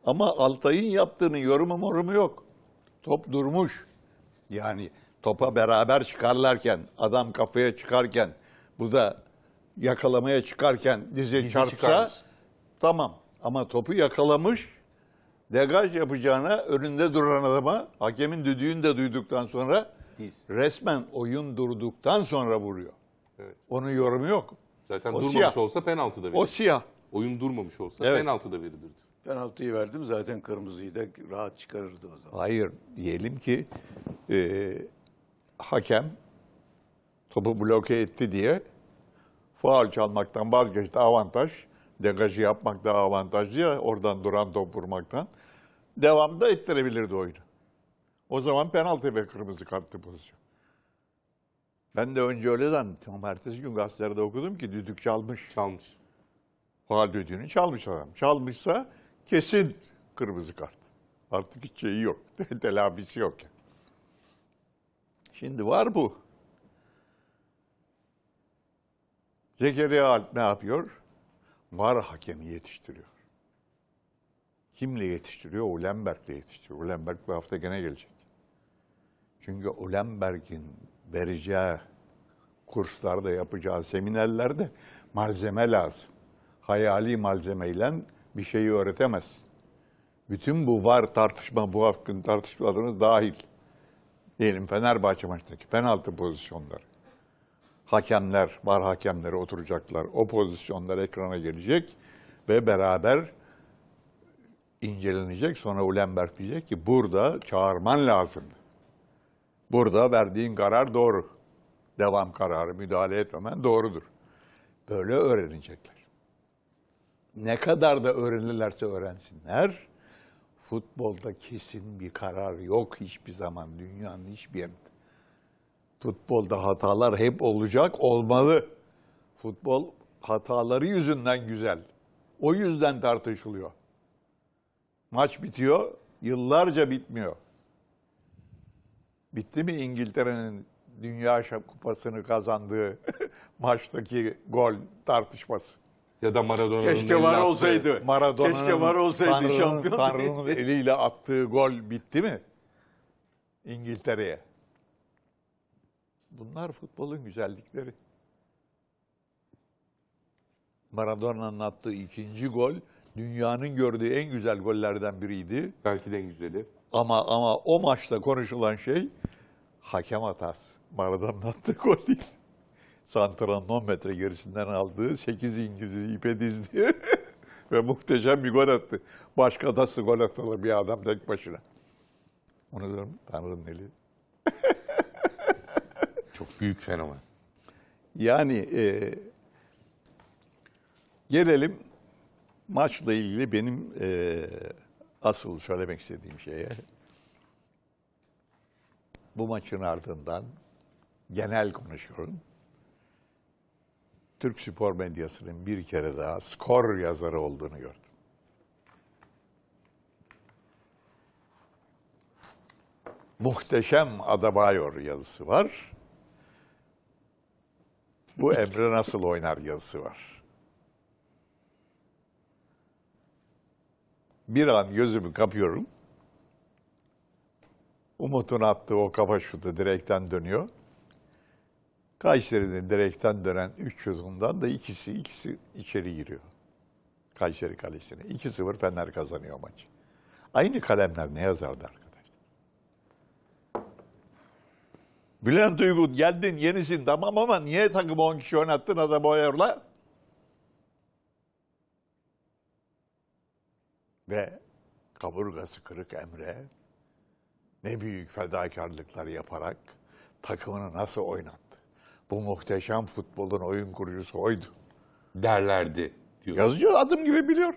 S2: ama Altay'ın yaptığının yorumu morumu yok. Top durmuş. Yani topa beraber çıkarlarken, adam kafaya çıkarken, bu da yakalamaya çıkarken dize dizi çarpsa çıkarmış. tamam. Ama topu yakalamış, degaj yapacağına önünde duran adama hakemin düdüğünü de duyduktan sonra Diz. resmen oyun durduktan sonra vuruyor. Evet. Onun yorumu yok.
S1: Zaten o durmamış siyah. olsa penaltıda verilir. O siyah. Oyun durmamış olsa evet. da verilirdi. Penaltıyı
S3: verdim zaten kırmızıyı da rahat çıkarırdı o
S1: zaman. Hayır diyelim ki e,
S2: hakem topu bloke etti diye faal çalmaktan vazgeçti avantaj. Degajı yapmak da avantajlı ya oradan duran top vurmaktan. Devamda ettirebilirdi oyunu. O zaman penaltı ve kırmızı kartı pozisyon. Ben de önce öyle zannettim. Ertesi gün gazetelerde okudum ki düdük çalmış. Çalmış. Faal düdüğünü çalmış adam. Çalmışsa kesin kırmızı kart. Artık hiç şeyi yok. Telafisi yok. Yani. Şimdi var bu. Zekeriya Alp ne yapıyor? Var hakemi yetiştiriyor. Kimle yetiştiriyor? Ulenberg'le yetiştiriyor. Ulenberg bu hafta gene gelecek. Çünkü Ulenberg'in vereceği kurslarda yapacağı seminerlerde malzeme lazım. Hayali malzemeyle bir şeyi öğretemezsin. Bütün bu var tartışma, bu hakkın tartışmalarınız dahil. Diyelim Fenerbahçe maçtaki penaltı pozisyonları. Hakemler, var hakemleri oturacaklar. O pozisyonlar ekrana gelecek ve beraber incelenecek. Sonra Ulenberg diyecek ki burada çağırman lazım. Burada verdiğin karar doğru. Devam kararı müdahale etmemen doğrudur. Böyle öğrenecekler ne kadar da öğrenirlerse öğrensinler, futbolda kesin bir karar yok hiçbir zaman dünyanın hiçbir yerinde. Futbolda hatalar hep olacak, olmalı. Futbol hataları yüzünden güzel. O yüzden tartışılıyor. Maç bitiyor, yıllarca bitmiyor. Bitti mi İngiltere'nin Dünya Kupası'nı kazandığı maçtaki gol tartışması? Ya da Maradona'nın Keşke var olsaydı. Maradona'nın Keşke var olsaydı Tanrı'nın, şampiyon. Tanrı'nın eliyle attığı gol bitti mi? İngiltere'ye. Bunlar futbolun güzellikleri. Maradona'nın attığı ikinci gol dünyanın gördüğü en güzel gollerden biriydi. Belki de en güzeli. Ama ama o maçta konuşulan şey hakem hatası. Maradona'nın attığı gol değil santralın 10 metre gerisinden aldığı 8 İngiliz'i ipe dizdi ve muhteşem bir gol attı. Başka da gol atılır bir adam tek başına. Onu diyorum Tanrı'nın eli. Çok büyük fenomen. Yani e, gelelim maçla ilgili benim e, asıl söylemek istediğim şeye. Bu maçın ardından genel konuşuyorum. Türk spor medyasının bir kere daha skor yazarı olduğunu gördüm. Muhteşem Adabayor yazısı var. Bu Emre nasıl oynar yazısı var. Bir an gözümü kapıyorum. Umut'un attığı o kafa şutu direkten dönüyor. Kayseri'nin direkten dönen 3 yılından da ikisi ikisi içeri giriyor. Kayseri kalesine. 2-0 Fener kazanıyor maçı. Aynı kalemler ne yazardı arkadaşlar? Bülent Duygun geldin yenisin tamam ama niye takımı 10 kişi oynattın adamı oyarla? Ve kaburgası kırık Emre ne büyük fedakarlıklar yaparak takımını nasıl oynattı? bu muhteşem futbolun oyun kurucusu oydu.
S1: Derlerdi. Diyor. Yazıcı
S3: adım gibi biliyor.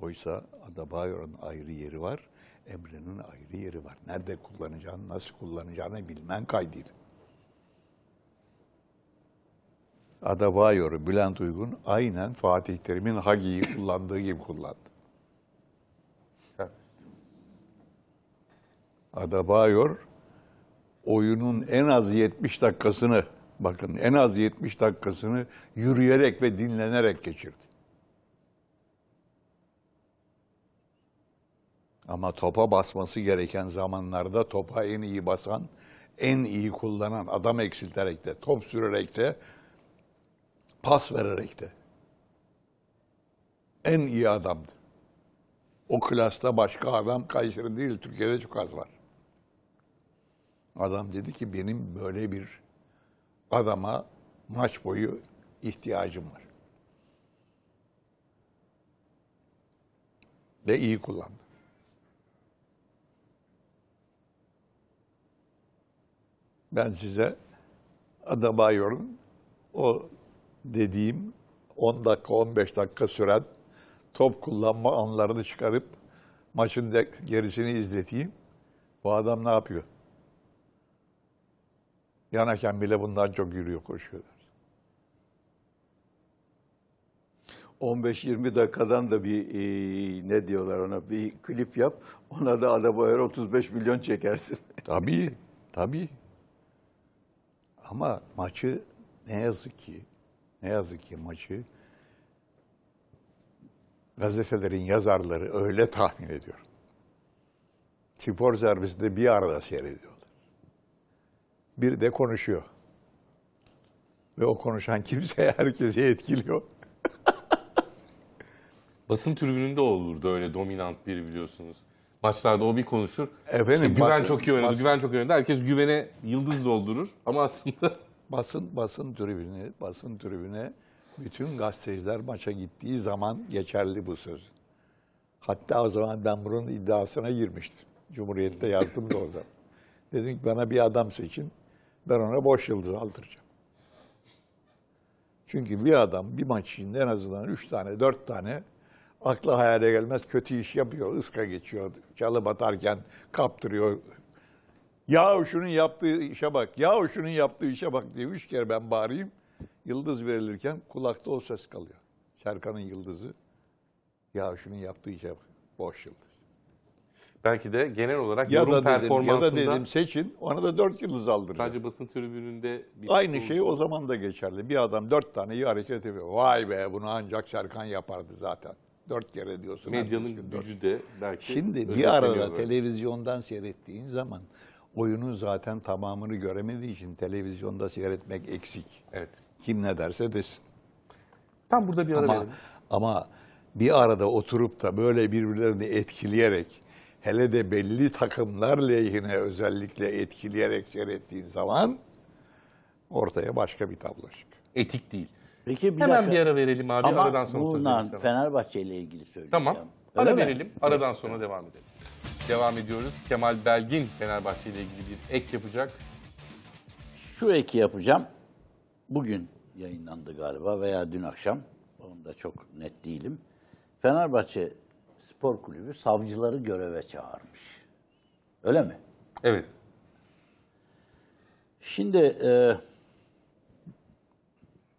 S2: Oysa Adabayor'un ayrı yeri var, Emre'nin ayrı yeri var. Nerede kullanacağını, nasıl kullanacağını bilmen kaydıyla. Adabayor'u Bülent Uygun aynen Fatih Terim'in Hagi'yi kullandığı gibi kullandı. Adebayor oyunun en az 70 dakikasını bakın en az 70 dakikasını yürüyerek ve dinlenerek geçirdi. Ama topa basması gereken zamanlarda topa en iyi basan, en iyi kullanan adam eksilterek de, top sürerek de, pas vererek de. En iyi adamdı. O klasta başka adam Kayseri değil, Türkiye'de çok az var. Adam dedi ki benim böyle bir adama maç boyu ihtiyacım var. Ve iyi kullandı. Ben size Adabayor'un o dediğim 10 dakika 15 dakika süren top kullanma anlarını çıkarıp maçın gerisini izleteyim. Bu adam ne yapıyor? Yanarken bile bundan çok yürüyor koşuyorlar.
S3: 15-20 dakikadan da bir e, ne diyorlar ona bir klip yap. Ona da adaba öyle 35 milyon çekersin. Tabii, tabii.
S2: Ama maçı ne yazık ki, ne yazık ki maçı gazetelerin yazarları öyle tahmin ediyor. Spor servisinde bir arada seyrediyor bir de konuşuyor. Ve o konuşan kimse herkese etkiliyor.
S1: Basın tribününde olurdu öyle dominant biri biliyorsunuz. Maçlarda o bir konuşur. Efendim, işte güven basın, çok iyi oynadı, basın, güven çok iyi oynadı. Herkes güvene yıldız doldurur ama aslında... Basın, basın
S2: tribüne, basın tribüne bütün gazeteciler maça gittiği zaman geçerli bu söz. Hatta o zaman ben bunun iddiasına girmiştim. Cumhuriyet'te yazdım da o zaman. Dedim ki bana bir adam seçin. Ben ona boş yıldız aldıracağım. Çünkü bir adam bir maç içinde en azından üç tane, dört tane akla hayale gelmez kötü iş yapıyor. ıska geçiyor, çalı batarken kaptırıyor. Ya şunun yaptığı işe bak, ya şunun yaptığı işe bak diye üç kere ben bağırayım. Yıldız verilirken kulakta o ses kalıyor. Serkan'ın yıldızı. Ya şunun yaptığı işe bak. Boş yıldız.
S1: Belki de genel olarak ya yorum da performansında... Ya da dedim seçin, ona
S2: da dört yıldız aldırın. Sadece
S1: basın tribününde... Bir Aynı şey, şey o zaman
S2: da geçerli. Bir adam dört tane iyi hareket yapıyor. Vay be bunu ancak Serkan yapardı zaten. Dört kere diyorsun. Medyanın gücü de belki... Şimdi bir arada televizyondan seyrettiğin zaman oyunun zaten tamamını göremediği için televizyonda seyretmek eksik. Evet. Kim ne derse desin.
S1: Tam burada bir ara ama, verelim.
S2: Ama bir arada oturup da böyle birbirlerini etkileyerek hele de belli takımlar lehine özellikle etkileyerek seyrettiğin zaman ortaya başka bir tablo çıkıyor.
S4: Etik değil. Peki
S2: bir Hemen dakika. bir ara verelim abi. Ama aradan sonra bunlar
S4: Fenerbahçe ile ilgili söyleyeceğim.
S1: Tamam. Öyle ara mi? verelim. Aradan evet. sonra devam edelim. Devam ediyoruz. Kemal Belgin Fenerbahçe ile ilgili bir ek yapacak.
S4: Şu eki yapacağım. Bugün yayınlandı galiba veya dün akşam. Onu da çok net değilim. Fenerbahçe Spor Kulübü savcıları göreve çağırmış. Öyle mi? Evet. Şimdi e,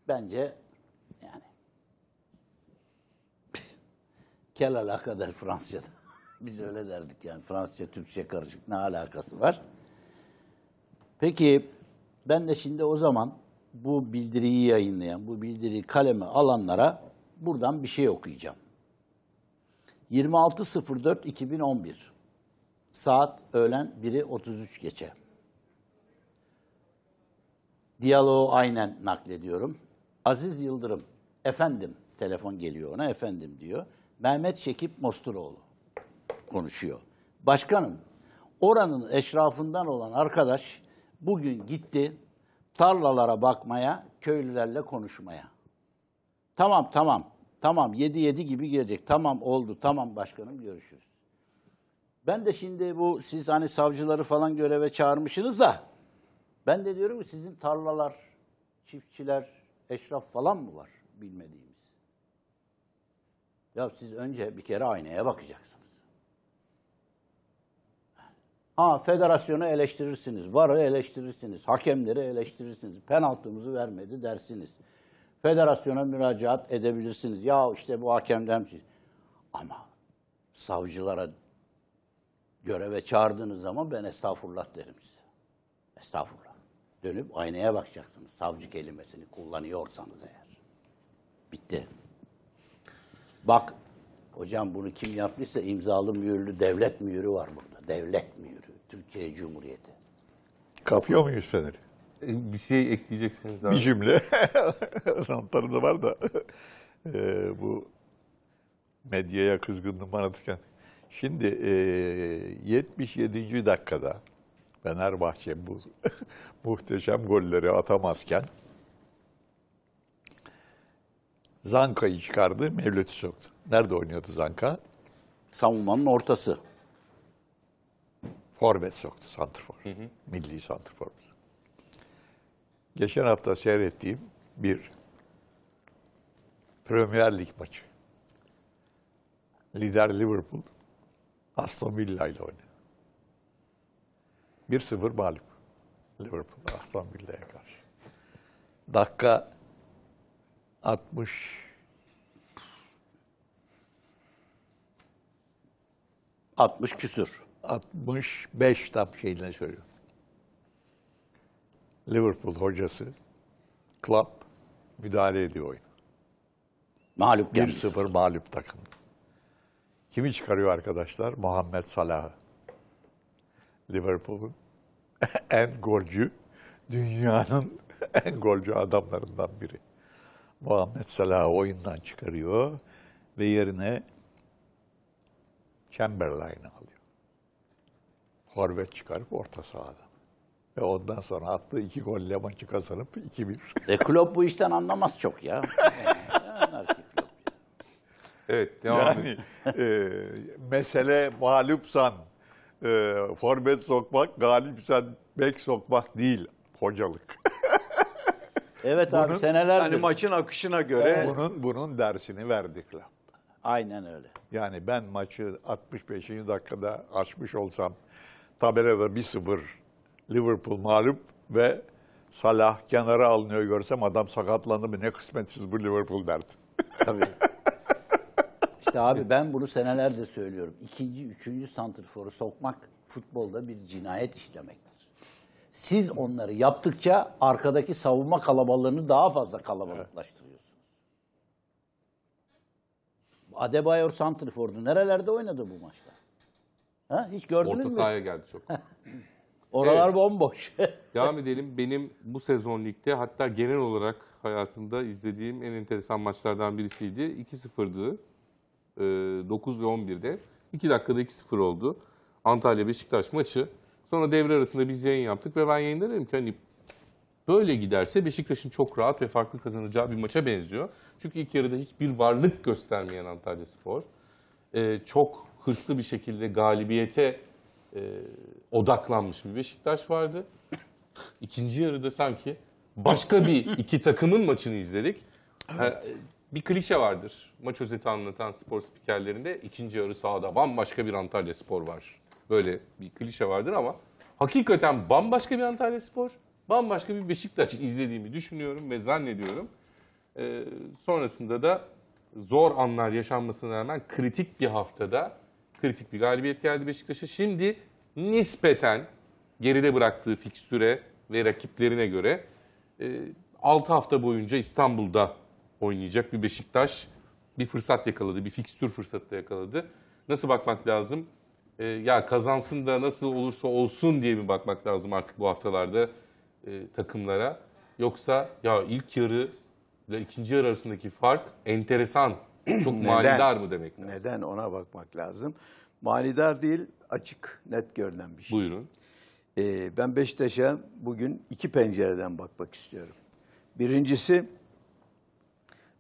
S4: bence yani kel alaka der Fransızca'da. Biz öyle derdik yani Fransızca Türkçe karışık ne alakası var? Peki ben de şimdi o zaman bu bildiriyi yayınlayan, bu bildiriyi kaleme alanlara buradan bir şey okuyacağım. 26.04.2011 saat öğlen 1'i 33 geçe. Diyaloğu aynen naklediyorum. Aziz Yıldırım, efendim, telefon geliyor ona, efendim diyor. Mehmet Şekip Mosturoğlu konuşuyor. Başkanım, oranın eşrafından olan arkadaş bugün gitti tarlalara bakmaya, köylülerle konuşmaya. Tamam tamam Tamam 7-7 gibi gelecek Tamam oldu. Tamam başkanım görüşürüz. Ben de şimdi bu siz hani savcıları falan göreve çağırmışsınız da ben de diyorum ki sizin tarlalar, çiftçiler, eşraf falan mı var bilmediğimiz? Ya siz önce bir kere aynaya bakacaksınız. Ha federasyonu eleştirirsiniz, varı eleştirirsiniz, hakemleri eleştirirsiniz, penaltımızı vermedi dersiniz. Federasyona müracaat edebilirsiniz. Ya işte bu hakemden siz. Ama savcılara göreve çağırdığınız zaman ben estağfurullah derim size. Estağfurullah. Dönüp aynaya bakacaksınız. Savcı kelimesini kullanıyorsanız eğer. Bitti. Bak hocam bunu kim yaptıysa imzalı mühürlü devlet mühürü var burada. Devlet mühürü. Türkiye Cumhuriyeti.
S2: Kapıyor muyuz Fener'i? Bir şey ekleyeceksiniz abi. Bir cümle. Rantlarımda var da e, bu medyaya kızgındım anlatırken. Şimdi e, 77. dakikada Fenerbahçe bu muhteşem golleri atamazken Zanka'yı çıkardı, Mevlüt'ü soktu. Nerede oynuyordu Zanka? Savunmanın ortası. Forvet soktu, santrfor. Hı hı. Milli santrforumuz geçen hafta seyrettiğim bir Premier Lig maçı. Lider Liverpool Aston Villa ile oynadı. 1-0 mağlup. Liverpool Aston Villa'ya karşı. Dakika 60 60 küsür. 65 tam şeyden söylüyorum. Liverpool hocası Klopp müdahale ediyor oyuna. Mağlup 1-0 mağlup takım. Kimi çıkarıyor arkadaşlar? Muhammed Salah'ı. Liverpool'un en golcü, dünyanın en golcü adamlarından biri. Muhammed Salah'ı oyundan çıkarıyor ve yerine Chamberlain'i alıyor. Forvet çıkarıp orta sahada. Ve ondan sonra attığı iki golle maçı kazanıp 2-1. E Klopp bu işten anlamaz çok ya. evet devam yani, e, mesele mağlupsan e, forvet sokmak, galipsen bek sokmak değil hocalık.
S4: evet
S3: bunun, abi senelerdir. Hani maçın akışına göre. Evet. Bunun,
S2: bunun dersini verdik Klopp. Aynen öyle. Yani ben maçı 65. dakikada açmış olsam tabelada 1-0 Liverpool mağlup ve Salah kenara alınıyor görsem adam sakatlandı mı ne kısmetsiz bu Liverpool derdim. Tabii.
S4: işte abi ben bunu senelerde söylüyorum. İkinci, üçüncü santrforu sokmak futbolda bir cinayet işlemektir. Siz onları yaptıkça arkadaki savunma kalabalığını daha fazla kalabalıklaştırıyorsunuz. Adebayor santrfordu nerelerde oynadı bu maçta? Ha, hiç gördünüz Orta mü? Orta sahaya geldi çok.
S1: Oralar evet. bomboş. Devam edelim. Benim bu sezon ligde hatta genel olarak hayatımda izlediğim en enteresan maçlardan birisiydi. 2-0'dı. E, 9 ve 11'de. 2 dakikada 2-0 oldu. Antalya Beşiktaş maçı. Sonra devre arasında biz yayın yaptık ve ben yayında dedim ki hani böyle giderse Beşiktaş'ın çok rahat ve farklı kazanacağı bir maça benziyor. Çünkü ilk yarıda hiçbir varlık göstermeyen Antalya Spor. E, çok hırslı bir şekilde galibiyete e, odaklanmış bir Beşiktaş vardı. İkinci yarıda sanki başka bir iki takımın maçını izledik. Evet. E, bir klişe vardır. Maç özeti anlatan spor spikerlerinde ikinci yarı sahada bambaşka bir Antalya Spor var. Böyle bir klişe vardır ama hakikaten bambaşka bir Antalya Spor, bambaşka bir Beşiktaş izlediğimi düşünüyorum ve zannediyorum. Ee, sonrasında da zor anlar yaşanmasına rağmen kritik bir haftada kritik bir galibiyet geldi Beşiktaş'a. Şimdi nispeten geride bıraktığı fikstüre ve rakiplerine göre 6 e, hafta boyunca İstanbul'da oynayacak bir Beşiktaş bir fırsat yakaladı, bir fikstür fırsatı da yakaladı. Nasıl bakmak lazım? E, ya kazansın da nasıl olursa olsun diye mi bakmak lazım artık bu haftalarda e, takımlara? Yoksa ya ilk yarı ile ikinci yarı arasındaki fark enteresan Çok neden, manidar mı demek
S3: lazım? Neden ona bakmak lazım. Manidar değil, açık, net görünen bir şey. Buyurun. Ee, ben Beşiktaş'a bugün iki pencereden bakmak istiyorum. Birincisi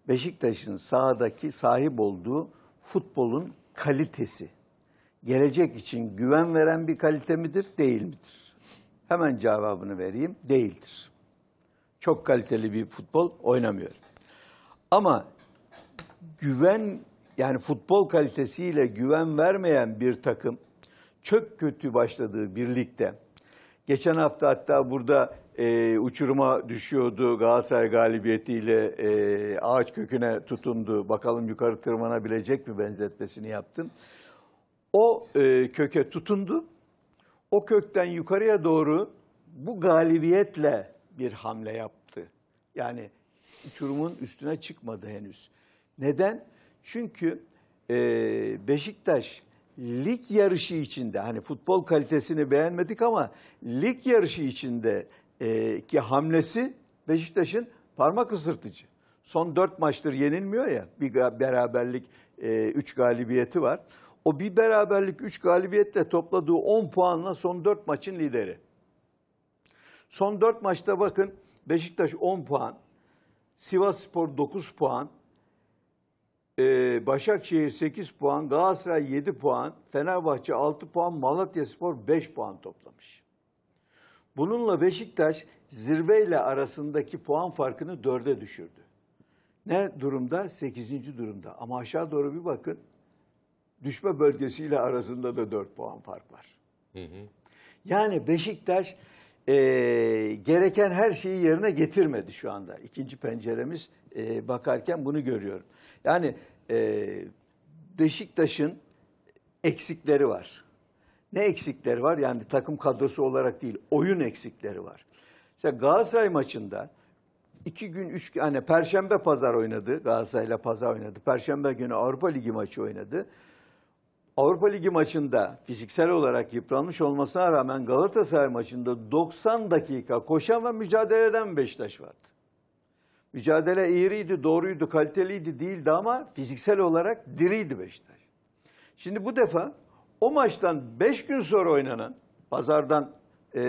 S3: Beşiktaş'ın sahadaki sahip olduğu futbolun kalitesi. Gelecek için güven veren bir kalite midir, değil midir? Hemen cevabını vereyim, değildir. Çok kaliteli bir futbol oynamıyor. Ama güven yani futbol kalitesiyle güven vermeyen bir takım çok kötü başladığı birlikte. Geçen hafta hatta burada e, uçuruma düşüyordu Galatasaray galibiyetiyle e, ağaç köküne tutundu. Bakalım yukarı tırmanabilecek mi benzetmesini yaptım. O e, köke tutundu. O kökten yukarıya doğru bu galibiyetle bir hamle yaptı. Yani uçurumun üstüne çıkmadı henüz. Neden? Çünkü e, Beşiktaş lig yarışı içinde hani futbol kalitesini beğenmedik ama lig yarışı içinde e, ki hamlesi Beşiktaş'ın parmak ısırtıcı. Son dört maçtır yenilmiyor ya bir beraberlik e, üç galibiyeti var. O bir beraberlik üç galibiyetle topladığı on puanla son dört maçın lideri. Son dört maçta bakın Beşiktaş on puan, Sivas Spor dokuz puan, ee, Başakşehir 8 puan, Galatasaray 7 puan, Fenerbahçe 6 puan, Malatya Spor 5 puan toplamış. Bununla Beşiktaş zirveyle arasındaki puan farkını 4'e düşürdü. Ne durumda? 8. durumda. Ama aşağı doğru bir bakın. Düşme bölgesiyle arasında da 4 puan fark var. Hı hı. Yani Beşiktaş e, gereken her şeyi yerine getirmedi şu anda. İkinci penceremiz e, bakarken bunu görüyorum. Yani e, Beşiktaş'ın eksikleri var. Ne eksikleri var? Yani takım kadrosu olarak değil, oyun eksikleri var. Mesela Galatasaray maçında iki gün, üç gün, hani Perşembe pazar oynadı, Galatasaray'la pazar oynadı. Perşembe günü Avrupa Ligi maçı oynadı. Avrupa Ligi maçında fiziksel olarak yıpranmış olmasına rağmen Galatasaray maçında 90 dakika koşan ve mücadele eden Beşiktaş vardı. Mücadele eğriydi, doğruydu, kaliteliydi değildi ama fiziksel olarak diriydi Beşiktaş. Şimdi bu defa o maçtan 5 gün sonra oynanan pazardan e,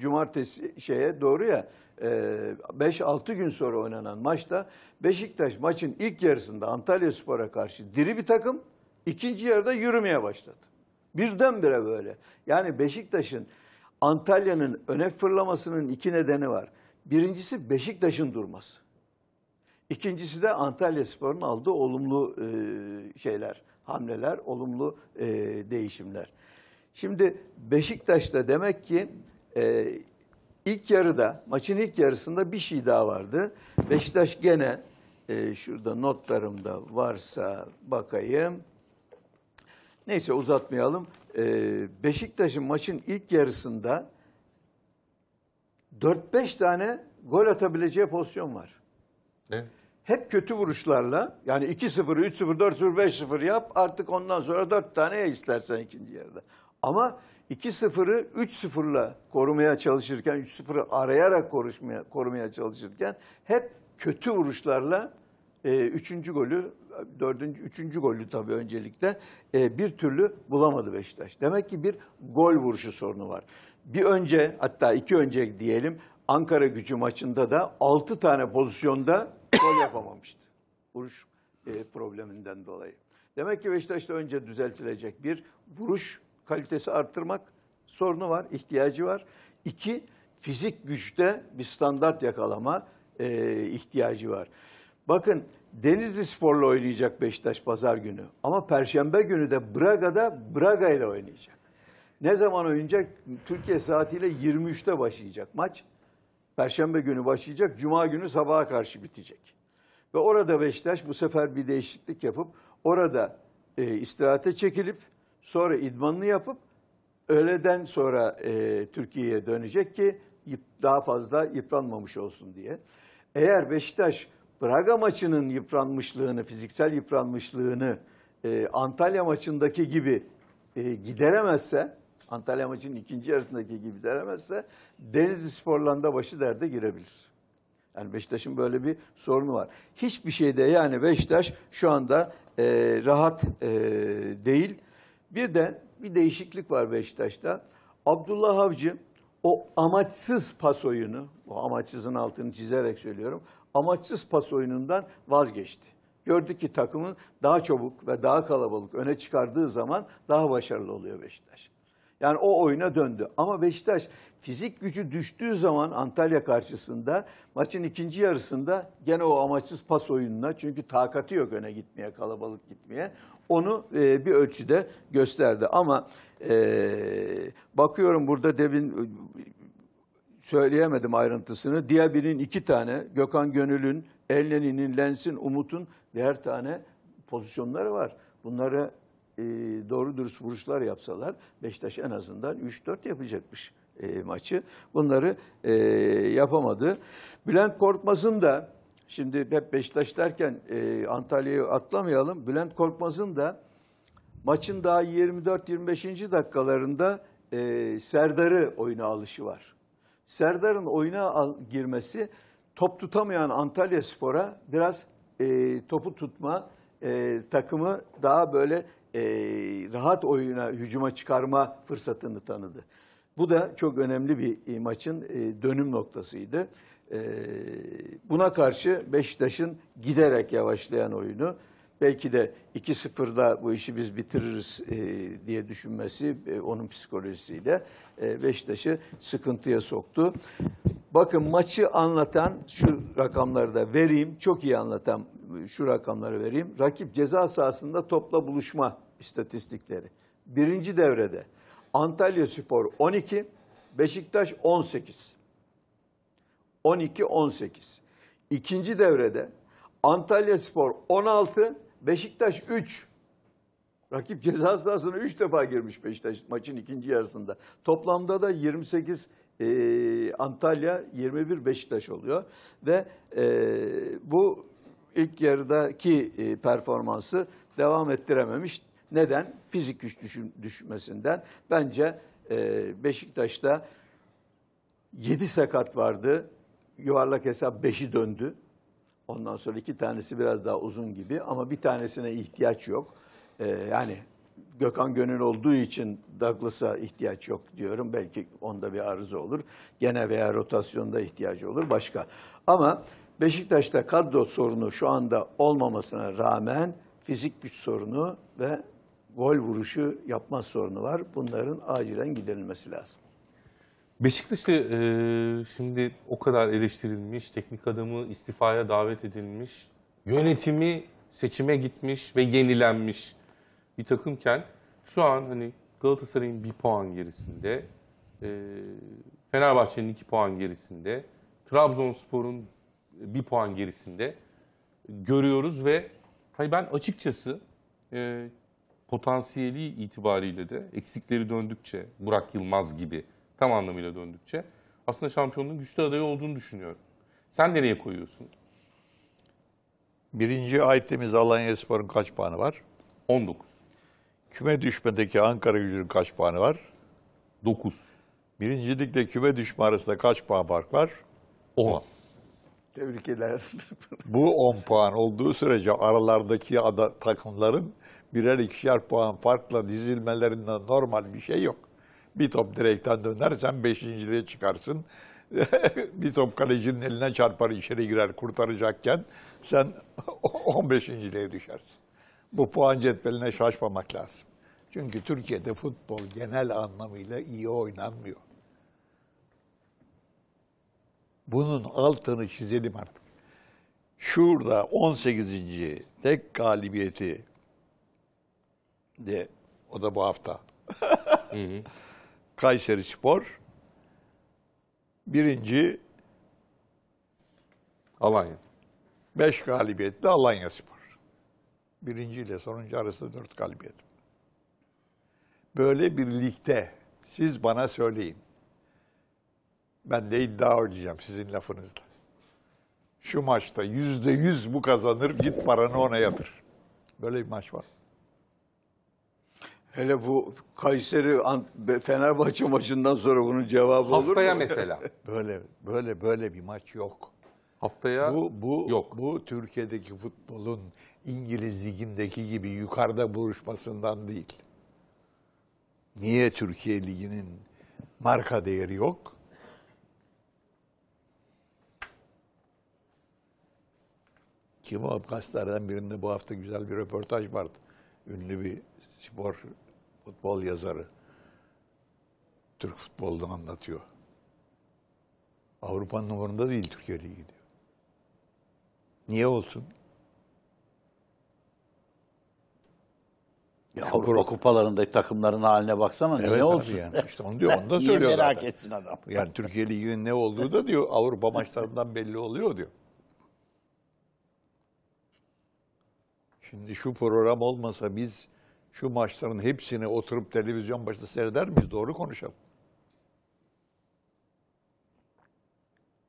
S3: cumartesi şeye doğru ya 5-6 e, gün sonra oynanan maçta Beşiktaş maçın ilk yarısında Antalya Spor'a karşı diri bir takım ikinci yarıda yürümeye başladı. Birdenbire böyle. Yani Beşiktaş'ın Antalya'nın öne fırlamasının iki nedeni var. Birincisi Beşiktaş'ın durması. İkincisi de Antalya Spor'un aldığı olumlu e, şeyler, hamleler, olumlu e, değişimler. Şimdi Beşiktaş'ta demek ki e, ilk yarıda, maçın ilk yarısında bir şey daha vardı. Beşiktaş gene e, şurada notlarımda varsa bakayım. Neyse uzatmayalım. Beşiktaş'ın maçın ilk yarısında 4-5 tane gol atabileceği pozisyon var. Ne? Hep kötü vuruşlarla yani 2-0, 3-0, 4-0, 5-0 yap artık ondan sonra 4 tane ye istersen ikinci yarıda. Ama 2-0'ı 3-0'la korumaya çalışırken, 3-0'ı arayarak korumaya, korumaya çalışırken hep kötü vuruşlarla e, üçüncü golü, dördüncü, üçüncü golü tabii öncelikle e, bir türlü bulamadı Beşiktaş. Demek ki bir gol vuruşu sorunu var bir önce hatta iki önce diyelim Ankara gücü maçında da altı tane pozisyonda gol yapamamıştı. Vuruş e, probleminden dolayı. Demek ki Beşiktaş'ta önce düzeltilecek bir vuruş kalitesi arttırmak sorunu var, ihtiyacı var. İki, fizik güçte bir standart yakalama e, ihtiyacı var. Bakın Denizli Spor'la oynayacak Beşiktaş pazar günü ama perşembe günü de Braga'da Braga ile oynayacak. Ne zaman oynayacak? Türkiye saatiyle 23'te başlayacak maç. Perşembe günü başlayacak. Cuma günü sabaha karşı bitecek. Ve orada Beşiktaş bu sefer bir değişiklik yapıp orada e, istirahate çekilip sonra idmanını yapıp öğleden sonra e, Türkiye'ye dönecek ki daha fazla yıpranmamış olsun diye. Eğer Beşiktaş Braga maçının yıpranmışlığını, fiziksel yıpranmışlığını e, Antalya maçındaki gibi e, gideremezse Antalya maçının ikinci yarısındaki gibi denemezse Denizli sporlarında başı derde girebilir. Yani Beşiktaş'ın böyle bir sorunu var. Hiçbir şeyde yani Beşiktaş şu anda e, rahat e, değil. Bir de bir değişiklik var Beşiktaş'ta. Abdullah Avcı o amaçsız pas oyunu, o amaçsızın altını çizerek söylüyorum, amaçsız pas oyunundan vazgeçti. Gördük ki takımın daha çabuk ve daha kalabalık öne çıkardığı zaman daha başarılı oluyor Beşiktaş. Yani o oyuna döndü. Ama Beşiktaş fizik gücü düştüğü zaman Antalya karşısında maçın ikinci yarısında gene o amaçsız pas oyununa çünkü takati yok öne gitmeye, kalabalık gitmeye. Onu e, bir ölçüde gösterdi. Ama e, bakıyorum burada Devin e, söyleyemedim ayrıntısını. Diaby'nin iki tane, Gökhan Gönül'ün, Elneni'nin, Lens'in, Umut'un diğer tane pozisyonları var. Bunları e, doğru dürüst vuruşlar yapsalar Beşiktaş en azından 3-4 yapacakmış e, maçı. Bunları e, yapamadı. Bülent Korkmaz'ın da şimdi hep Beşiktaş derken e, Antalya'yı atlamayalım. Bülent Korkmaz'ın da maçın daha 24-25. dakikalarında e, Serdar'ı oyuna alışı var. Serdar'ın oyuna girmesi top tutamayan Antalya Spor'a biraz e, topu tutma, e, takımı daha böyle e, rahat oyuna, hücuma çıkarma fırsatını tanıdı. Bu da çok önemli bir e, maçın e, dönüm noktasıydı. E, buna karşı Beşiktaş'ın giderek yavaşlayan oyunu, belki de 2-0'da bu işi biz bitiririz e, diye düşünmesi e, onun psikolojisiyle e, Beşiktaş'ı sıkıntıya soktu. Bakın maçı anlatan şu rakamları da vereyim. Çok iyi anlatan e, şu rakamları vereyim. Rakip ceza sahasında topla buluşma istatistikleri. Birinci devrede Antalya Spor 12, Beşiktaş 18. 12-18. İkinci devrede Antalya Spor 16, Beşiktaş 3. Rakip ceza sahasına 3 defa girmiş Beşiktaş maçın ikinci yarısında. Toplamda da 28 e, Antalya 21 Beşiktaş oluyor. Ve e, bu ilk yarıdaki e, performansı devam ettirememiş. Neden? Fizik güç düşmesinden. Bence e, Beşiktaş'ta 7 sakat vardı. Yuvarlak hesap 5'i döndü. Ondan sonra iki tanesi biraz daha uzun gibi ama bir tanesine ihtiyaç yok. E, yani Gökhan Gönül olduğu için Douglas'a ihtiyaç yok diyorum. Belki onda bir arıza olur. Gene veya rotasyonda ihtiyacı olur başka. Ama Beşiktaş'ta kadro sorunu şu anda olmamasına rağmen fizik güç sorunu ve gol vuruşu yapmaz sorunu var. Bunların acilen giderilmesi lazım.
S1: Beşiktaş'ı e, şimdi o kadar eleştirilmiş, teknik adamı istifaya davet edilmiş, yönetimi seçime gitmiş ve yenilenmiş bir takımken şu an hani Galatasaray'ın bir puan gerisinde, e, Fenerbahçe'nin iki puan gerisinde, Trabzonspor'un bir puan gerisinde görüyoruz ve hani ben açıkçası e, potansiyeli itibariyle de eksikleri döndükçe, Burak Yılmaz gibi tam anlamıyla döndükçe aslında şampiyonluğun güçlü adayı olduğunu düşünüyorum. Sen nereye koyuyorsun?
S2: Birinci Aytemiz Alanya Spor'un kaç puanı var? 19. Küme düşmedeki Ankara gücünün kaç puanı var? 9. Birincilikle küme düşme arasında kaç puan fark var? 10.
S3: Tebrik eder.
S2: Bu 10 puan olduğu sürece aralardaki ada, takımların birer ikişer puan farkla dizilmelerinden normal bir şey yok. Bir top direkten dönersen beşinciliğe çıkarsın. bir top kalecinin eline çarpar içeri girer kurtaracakken sen 15. liğe düşersin. Bu puan cetveline şaşmamak lazım. Çünkü Türkiye'de futbol genel anlamıyla iyi oynanmıyor. Bunun altını çizelim artık. Şurada 18. tek galibiyeti de o da bu hafta. hı hı. Kayseri Spor birinci Alanya. Beş galibiyetli Alanya Spor. Birinci ile sonuncu arasında dört galibiyet. Böyle bir ligde siz bana söyleyin. Ben de iddia oynayacağım sizin lafınızla. Şu maçta yüzde yüz bu kazanır git paranı ona yatır. Böyle bir maç var.
S3: Hele bu Kayseri Fenerbahçe maçından sonra bunun cevabı
S1: olur Haftaya mesela.
S3: Böyle böyle böyle bir maç yok. Haftaya Bu bu
S2: yok. bu Türkiye'deki futbolun İngiliz ligindeki gibi yukarıda buluşmasından değil. Niye Türkiye liginin marka değeri yok? Kim o gazetelerden birinde bu hafta güzel bir röportaj vardı. Ünlü bir spor futbol yazarı. Türk futbolunu anlatıyor. Avrupa'nın umurunda değil Türkiye Ligi gidiyor. Niye olsun?
S4: Ya Avrupa Avrupa kupalarındaki takımların haline baksana evet, ne olsun. Yani. İşte onu diyor, onu
S2: da söylüyor merak zaten. etsin adam? Yani Türkiye Ligi'nin ne olduğu da diyor Avrupa maçlarından belli oluyor diyor. Şimdi şu program olmasa biz şu maçların hepsini oturup televizyon başında seyreder miyiz? Doğru konuşalım.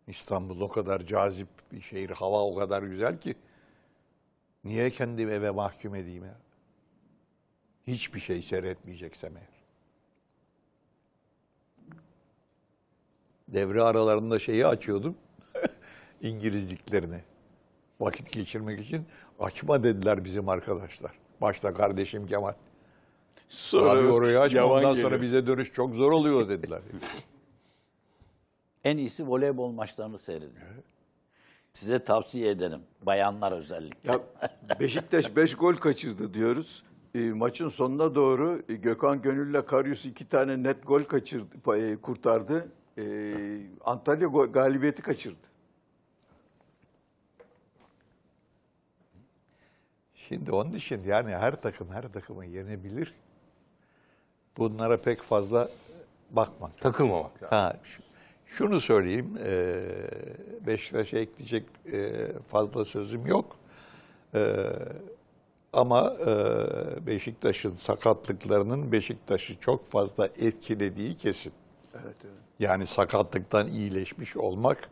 S2: İstanbul o kadar cazip bir şehir, hava o kadar güzel ki niye kendimi eve mahkum edeyim ya? Hiçbir şey seyretmeyeceksem eğer. Devre aralarında şeyi açıyordum, İngilizliklerini. Vakit geçirmek için açma dediler bizim arkadaşlar. Başta kardeşim Kemal.
S4: Sonra Abi orayı açma ondan geliyor. sonra
S2: bize dönüş çok zor oluyor dediler.
S4: en iyisi voleybol maçlarını seyredin. Size tavsiye ederim. Bayanlar özellikle.
S3: Ya, Beşiktaş 5 beş gol kaçırdı diyoruz. E, maçın sonuna doğru e, Gökhan Gönül'le Karyus iki tane net gol kaçırdı, e, kurtardı. E, Antalya galibiyeti kaçırdı.
S2: Şimdi onun için yani her takım her takımı yenebilir. Bunlara pek fazla bakmak. Takılmamak lazım. Ha, şunu söyleyeyim, e, Beşiktaş'a ekleyecek e, fazla sözüm yok. E, ama e, Beşiktaş'ın sakatlıklarının Beşiktaş'ı çok fazla etkilediği kesin. Evet, evet. Yani sakatlıktan iyileşmiş olmak,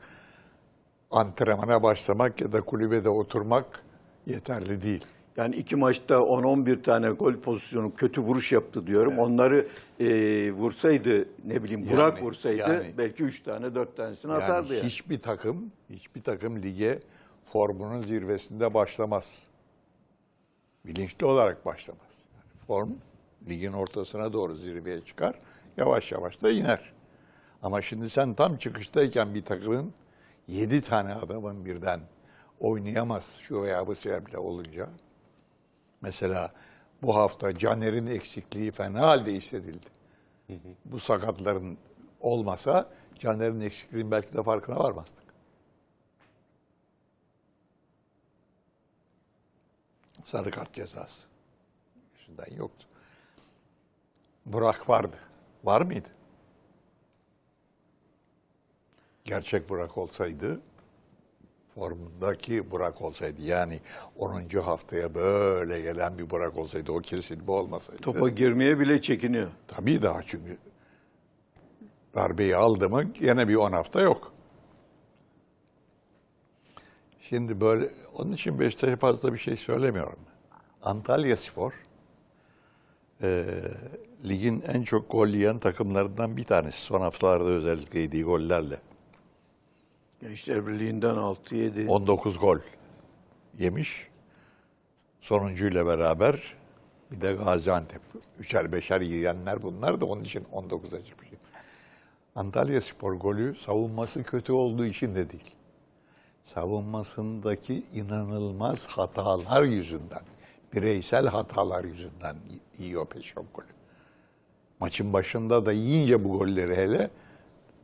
S2: antrenmana başlamak ya da
S3: kulübede oturmak yeterli değil. Yani iki maçta 10-11 tane gol pozisyonu kötü vuruş yaptı diyorum. Evet. Onları e, vursaydı ne bileyim Burak yani, vursaydı yani, belki 3 tane 4 tanesini yani atardı. Yani. Hiçbir takım hiçbir takım lige
S2: formunun zirvesinde başlamaz. Bilinçli olarak başlamaz. Yani form ligin ortasına doğru zirveye çıkar. Yavaş yavaş da iner. Ama şimdi sen tam çıkıştayken bir takımın 7 tane adamın birden oynayamaz şu veya bu sebeple olunca Mesela bu hafta Caner'in eksikliği fena halde hissedildi. Bu sakatların olmasa Caner'in eksikliğinin belki de farkına varmazdık. Sarı kart cezası. Yüzünden yoktu. Burak vardı. Var mıydı? Gerçek Burak olsaydı formundaki Burak olsaydı yani 10. haftaya böyle gelen bir Burak olsaydı o kesilme olmasaydı. Topa girmeye bile çekiniyor. Tabii daha çünkü darbeyi aldı mı yine bir 10 hafta yok. Şimdi böyle onun için Beşiktaş'a fazla bir şey söylemiyorum. Antalya Spor e, ligin en çok gol yiyen takımlarından bir tanesi. Son haftalarda özellikle yediği gollerle. Gençler Birliği'nden
S3: 6-7.
S2: 19 gol yemiş. Sonuncuyla beraber bir de Gaziantep. Üçer beşer yiyenler bunlar da onun için 19'a çıkmış. Antalya Spor golü savunması kötü olduğu için de değil. Savunmasındaki inanılmaz hatalar yüzünden, bireysel hatalar yüzünden yiyor Peşov golü. Maçın başında da yiyince bu golleri hele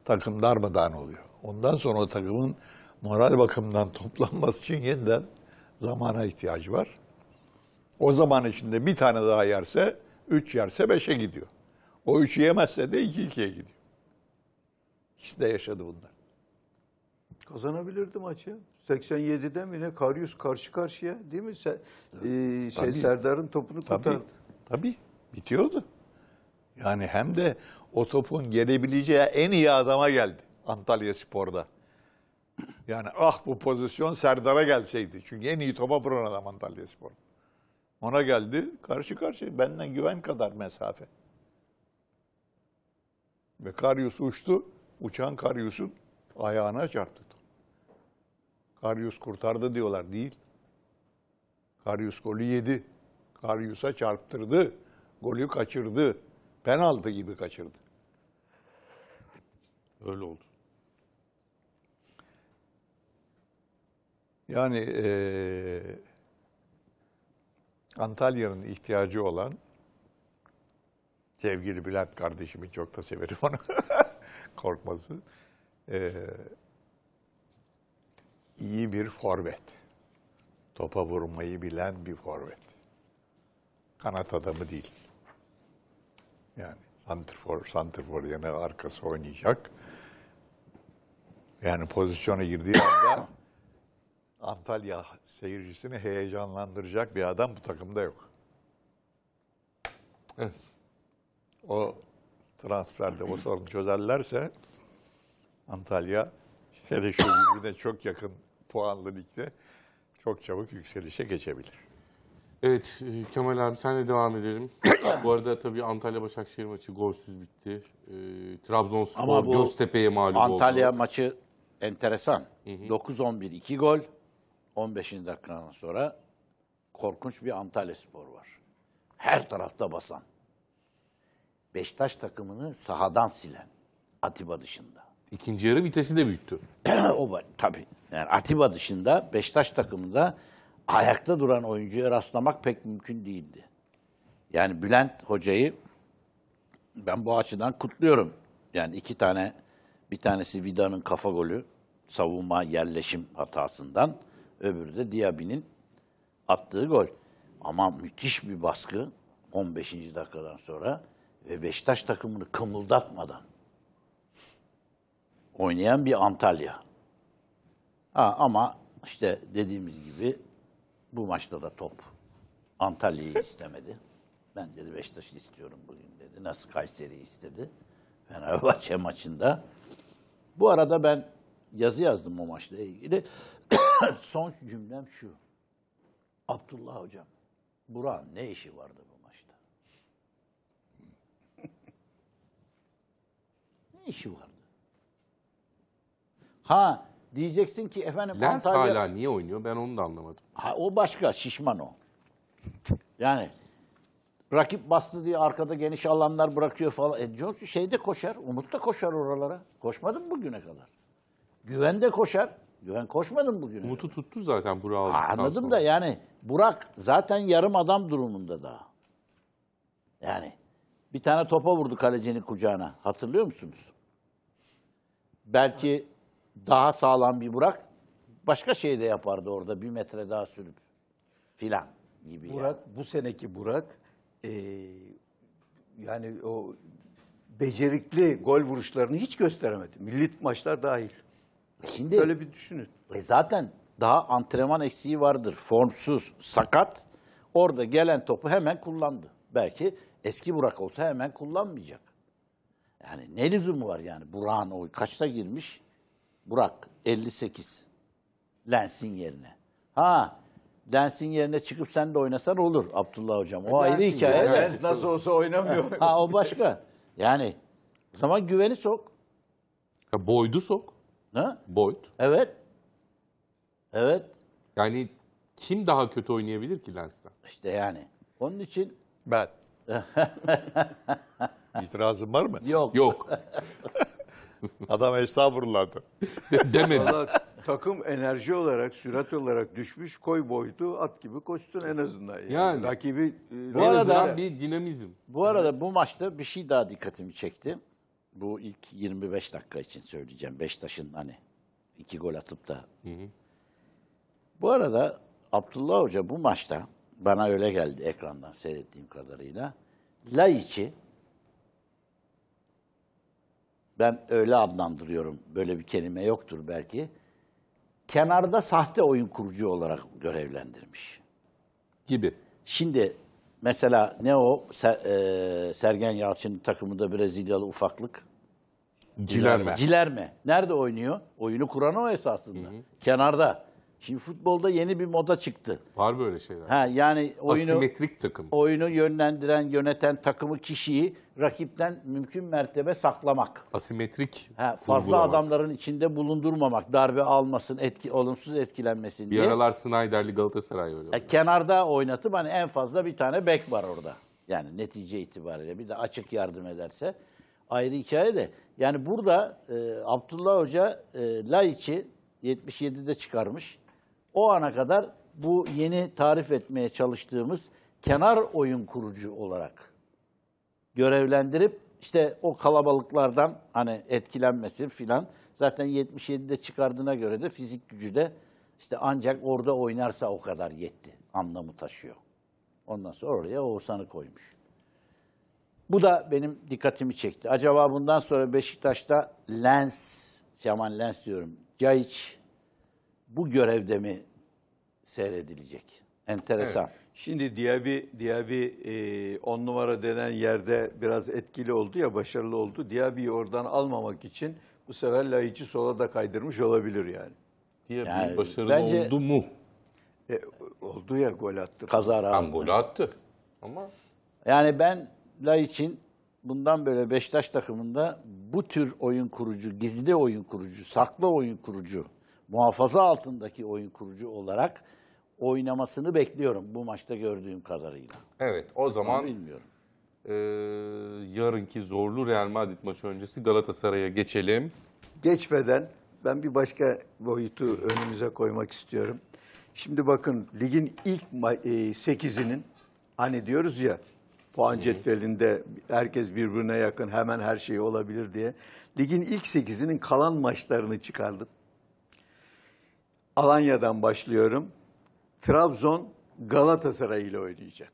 S2: takım darmadağın oluyor. Ondan sonra takımın moral bakımından toplanması için yeniden zamana ihtiyacı var. O zaman içinde bir tane daha yerse, üç yerse beşe gidiyor. O üçü yemezse de iki ikiye gidiyor.
S3: İkisi de yaşadı bunlar. Kazanabilirdi maçı. 87'de mi ne? Karyus karşı karşıya değil mi? Sen, e, şey tabii, Serdar'ın topunu kurtardı. Tabii,
S2: tabii. Bitiyordu. Yani hem de o topun gelebileceği en iyi adama geldi. Antalya Spor'da. Yani ah bu pozisyon Serdar'a gelseydi. Çünkü en iyi topa vuran adam Antalya Spor. Ona geldi karşı karşıya benden güven kadar mesafe. Ve Karyus uçtu. Uçan Karyus'un ayağına çarptı. Karyus kurtardı diyorlar. Değil. Karyus golü yedi. Karyus'a çarptırdı. Golü kaçırdı. Penaltı gibi kaçırdı. Öyle oldu. Yani e, Antalya'nın ihtiyacı olan sevgili Bülent kardeşimi çok da severim onu. Korkması. E, iyi bir forvet. Topa vurmayı bilen bir forvet. Kanat adamı değil. Yani santrfor, santrfor yani arkası oynayacak. Yani pozisyona girdiği anda Antalya seyircisini heyecanlandıracak bir adam bu takımda yok. Evet. O transferde o sorunu çözerlerse Antalya hele şu birbirine çok yakın puanlı ligde
S1: çok çabuk yükselişe geçebilir. Evet e, Kemal abi sen de devam edelim. bu arada tabii Antalya-Başakşehir maçı golsüz bitti. E, Trabzonspor Göztepe'ye mağlup Antalya oldu. Antalya maçı enteresan. 9-11 2 gol.
S4: 15. dakikadan sonra korkunç bir Antalya Spor var. Her tarafta basan. Beşiktaş takımını sahadan silen Atiba dışında. İkinci yarı vitesi de büyüttü. o var tabii. Yani Atiba dışında Beşiktaş takımında ayakta duran oyuncuya rastlamak pek mümkün değildi. Yani Bülent hocayı ben bu açıdan kutluyorum. Yani iki tane bir tanesi Vida'nın kafa golü savunma yerleşim hatasından. Öbürü de Diaby'nin attığı gol. Ama müthiş bir baskı 15. dakikadan sonra ve Beşiktaş takımını kımıldatmadan oynayan bir Antalya. Ha, ama işte dediğimiz gibi bu maçta da top Antalya'yı istemedi. Ben dedi Beşiktaş'ı istiyorum bugün dedi. Nasıl Kayseri istedi. Fenerbahçe maçında. Bu arada ben yazı yazdım o maçla ilgili. Son cümlem şu. Abdullah hocam, Burak'ın ne işi vardı bu maçta? ne işi vardı? Ha diyeceksin ki efendim Lens Antalya... hala niye oynuyor ben onu da anlamadım. Ha, o başka şişman o. yani rakip bastı diye arkada geniş alanlar bırakıyor falan. E, Jones şeyde koşar. Umut da koşar oralara. Koşmadı mı bugüne kadar? Güvende koşar. Güven koşmadım bugün. Umut'u tuttu zaten Burak Anladım sonra. da yani Burak zaten yarım adam durumunda daha. Yani bir tane topa vurdu kalecinin kucağına. Hatırlıyor musunuz? Belki daha sağlam bir Burak başka şey de yapardı orada
S3: bir metre daha sürüp filan gibi. Burak yani. bu seneki Burak e, yani o becerikli gol vuruşlarını hiç gösteremedi. Milli maçlar dahil. E şimdi öyle bir düşünün. E zaten
S4: daha antrenman eksiği vardır. Formsuz, sakat. Orada gelen topu hemen kullandı. Belki eski Burak olsa hemen kullanmayacak. Yani ne lüzumu var yani? Burak'ın o kaçta girmiş? Burak 58. Lens'in yerine. Ha Lens'in yerine çıkıp sen de oynasan olur Abdullah hocam. O e, ayrı hikaye. Lens nasıl
S3: olsa oynamıyor. ha
S4: o başka. Yani o zaman güveni sok.
S1: Ya boydu sok. Ne? Boyd. Evet. Evet. Yani kim daha kötü oynayabilir ki Lens'ten? İşte yani. Onun için... Ben. İtirazın var mı? Yok. Yok.
S2: Adam estağfurullah'dı.
S3: Demedi. takım enerji olarak, sürat olarak düşmüş. Koy boydu, at gibi koştun en azından. Yani, yani. rakibi... E, bu arada,
S1: bir
S4: dinamizm. Bu arada bu maçta bir şey daha dikkatimi çekti bu ilk 25 dakika için söyleyeceğim. Beşiktaş'ın hani iki gol atıp da. Hı hı. Bu arada Abdullah Hoca bu maçta bana öyle geldi ekrandan seyrettiğim kadarıyla. Laiç'i ben öyle adlandırıyorum. Böyle bir kelime yoktur belki. Kenarda sahte oyun kurucu olarak görevlendirmiş. Gibi. Şimdi Mesela ne o Ser, e, Sergen Yalçın takımında Brezilyalı ufaklık?
S1: Cilerme. Cilerme.
S4: Nerede oynuyor? Oyunu kuran o esasında. Hı hı. Kenarda. Şimdi futbolda yeni bir moda çıktı.
S1: Var böyle şeyler.
S4: Ha, yani oyunu, Asimetrik takım. Oyunu yönlendiren, yöneten takımı kişiyi rakipten mümkün mertebe saklamak.
S1: Asimetrik ha, Fazla adamların
S4: içinde bulundurmamak. Darbe almasın, etki, olumsuz etkilenmesin diye. Bir aralar
S1: Snyder'li Galatasaray öyle. E,
S4: ya, kenarda oynatıp hani en fazla bir tane bek var orada. Yani netice itibariyle bir de açık yardım ederse ayrı hikaye de. Yani burada e, Abdullah Hoca e, Laiç'i 77'de çıkarmış. O ana kadar bu yeni tarif etmeye çalıştığımız kenar oyun kurucu olarak görevlendirip işte o kalabalıklardan hani etkilenmesi filan zaten 77'de çıkardığına göre de fizik gücü de işte ancak orada oynarsa o kadar yetti anlamı taşıyor. Ondan sonra oraya Oğuzhan'ı koymuş. Bu da benim dikkatimi çekti. Acaba bundan sonra Beşiktaş'ta Lens, Yaman Lens diyorum, Cahiç bu görevde mi seyredilecek? Enteresan. Evet.
S3: Şimdi Diaby, Diaby e, on numara denen yerde biraz etkili oldu ya, başarılı oldu. Diaby'yi oradan almamak için bu sefer Laiç'i sola da kaydırmış olabilir yani. Diaby yani, başarılı bence, oldu mu? E, oldu ya gol attı. Kazara aldı. Gol
S1: attı ama...
S3: Yani
S4: ben Laiç'in bundan böyle Beşiktaş takımında bu tür oyun kurucu, gizli oyun kurucu, saklı oyun kurucu muhafaza altındaki oyun kurucu olarak oynamasını bekliyorum bu maçta gördüğüm kadarıyla.
S1: Evet o zaman Onu bilmiyorum. E, yarınki zorlu Real Madrid maçı öncesi Galatasaray'a geçelim.
S3: Geçmeden ben bir başka boyutu önümüze koymak istiyorum. Şimdi bakın ligin ilk 8'inin hani diyoruz ya puan cetvelinde herkes birbirine yakın hemen her şey olabilir diye. Ligin ilk 8'inin kalan maçlarını çıkardım. Alanya'dan başlıyorum. Trabzon Galatasaray ile oynayacak.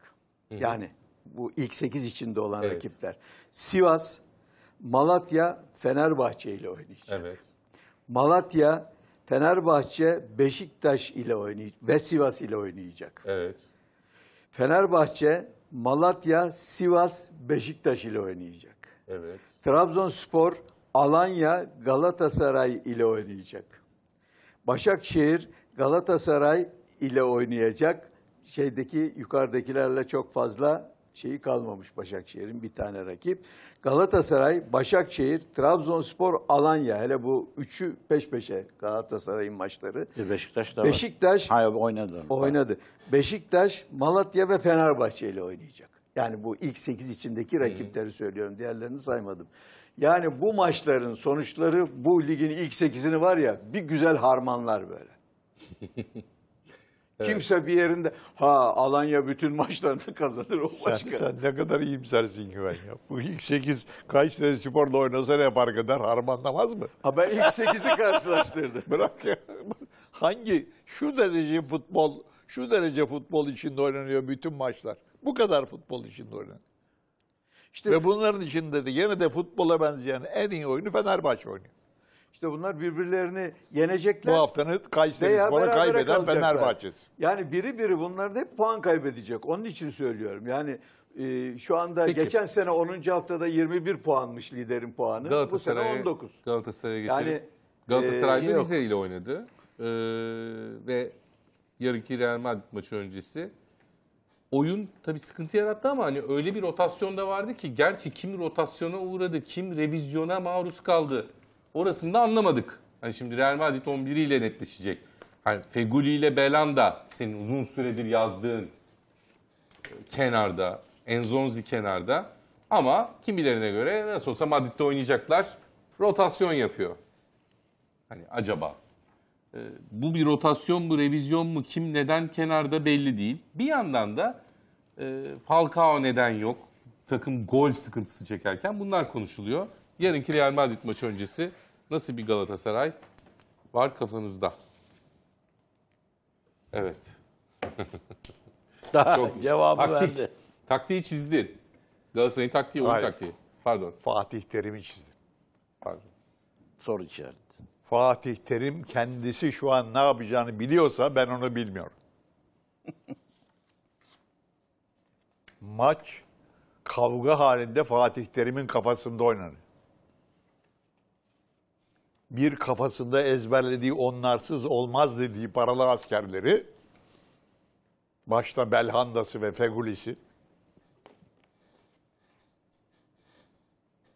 S3: Hı. Yani bu ilk 8 içinde olan evet. rakipler. Sivas, Malatya, Fenerbahçe ile
S1: oynayacak. Evet.
S3: Malatya, Fenerbahçe, Beşiktaş ile oynayacak ve Sivas ile oynayacak. Evet. Fenerbahçe, Malatya, Sivas, Beşiktaş ile oynayacak. Evet. Trabzonspor, Alanya, Galatasaray ile oynayacak. Başakşehir Galatasaray ile oynayacak. Şeydeki yukarıdakilerle çok fazla şeyi kalmamış Başakşehir'in bir tane rakip. Galatasaray, Başakşehir, Trabzonspor, Alanya. Hele bu üçü peş peşe Galatasaray'ın maçları. Beşiktaş da var. Beşiktaş oynadı. Oynadı. Beşiktaş, Malatya ve Fenerbahçe ile oynayacak. Yani bu ilk sekiz içindeki rakipleri söylüyorum. Diğerlerini saymadım. Yani bu maçların sonuçları bu ligin ilk sekizini var ya bir güzel harmanlar böyle. evet. Kimse bir yerinde ha Alanya bütün maçlarını kazanır o başka. Sen, ne kadar
S2: iyimsersin ki ben ya. Bu ilk sekiz Kayseri Spor'la oynasa ne fark eder harmanlamaz mı? Ha ben ilk sekizi karşılaştırdım. Bırak ya. Hangi şu derece futbol şu derece futbol içinde oynanıyor bütün maçlar. Bu kadar futbol içinde oynanıyor. İşte Ve bunların içinde de yine de futbola benzeyen en iyi oyunu Fenerbahçe oynuyor.
S3: İşte bunlar birbirlerini yenecekler. Bu haftanın Kayseri Spor'a kaybeden Fenerbahçe'si. Yani biri biri bunların hep puan kaybedecek. Onun için söylüyorum. Yani e, şu anda Peki. geçen sene 10. haftada 21 puanmış liderin puanı. Bu sene 19. Galatasaray'a geçelim. Yani, Galatasaray e, ile
S1: oynadı. Ee, ve yarınki Real Madrid maçı öncesi oyun tabii sıkıntı yarattı ama hani öyle bir rotasyon da vardı ki gerçi kim rotasyona uğradı, kim revizyona maruz kaldı orasını da anlamadık. Hani şimdi Real Madrid 11 ile netleşecek. Hani Feguli ile Belanda senin uzun süredir yazdığın e, kenarda, Enzonzi kenarda ama kimilerine göre nasıl olsa Madrid'de oynayacaklar rotasyon yapıyor. Hani acaba ee, bu bir rotasyon mu, revizyon mu, kim neden kenarda belli değil. Bir yandan da e, Falcao neden yok? Takım gol sıkıntısı çekerken bunlar konuşuluyor. Yarınki Real Madrid maçı öncesi nasıl bir Galatasaray var kafanızda? Evet. Daha Çok cevabı taktik, verdi. Taktiği çizdi. Galatasaray'ın taktiği, onun taktiği. Pardon. Fatih Terim'i çizdim. Pardon. Soru içerdi.
S2: Fatih Terim kendisi şu an ne yapacağını biliyorsa ben onu bilmiyorum. Maç kavga halinde Fatih Terim'in kafasında oynanır. Bir kafasında ezberlediği onlarsız olmaz dediği paralı askerleri, başta Belhanda'sı ve Fegulisi,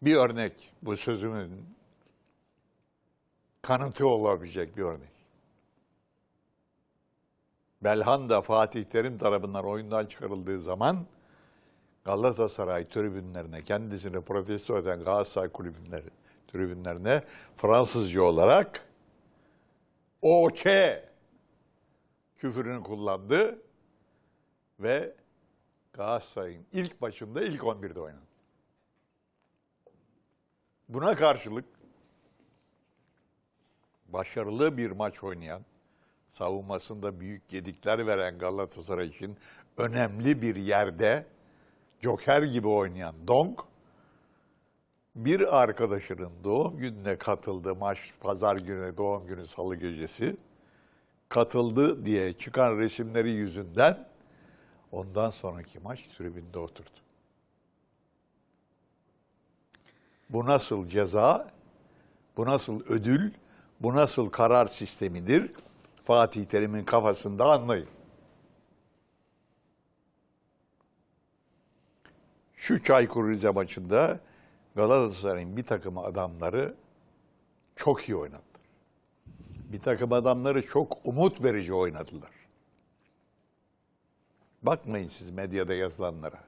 S2: bir örnek bu sözümün kanıtı olabilecek bir örnek. Belhanda Fatih Terim tarafından oyundan çıkarıldığı zaman Galatasaray tribünlerine, kendisini protesto eden Galatasaray kulübünleri, tribünlerine Fransızca olarak OK küfürünü kullandı ve Galatasaray'ın ilk başında ilk 11'de oynadı. Buna karşılık başarılı bir maç oynayan, savunmasında büyük yedikler veren Galatasaray için önemli bir yerde Joker gibi oynayan Dong, bir arkadaşının doğum gününe katıldı maç pazar günü doğum günü salı gecesi katıldı diye çıkan resimleri yüzünden ondan sonraki maç tribünde oturdu. Bu nasıl ceza? Bu nasıl ödül? Bu nasıl karar sistemidir? Fatih Terim'in kafasında anlayın. Şu Çaykur Rize maçında Galatasaray'ın bir takım adamları çok iyi oynadı. Bir takım adamları çok umut verici oynadılar. Bakmayın siz medyada yazılanlara.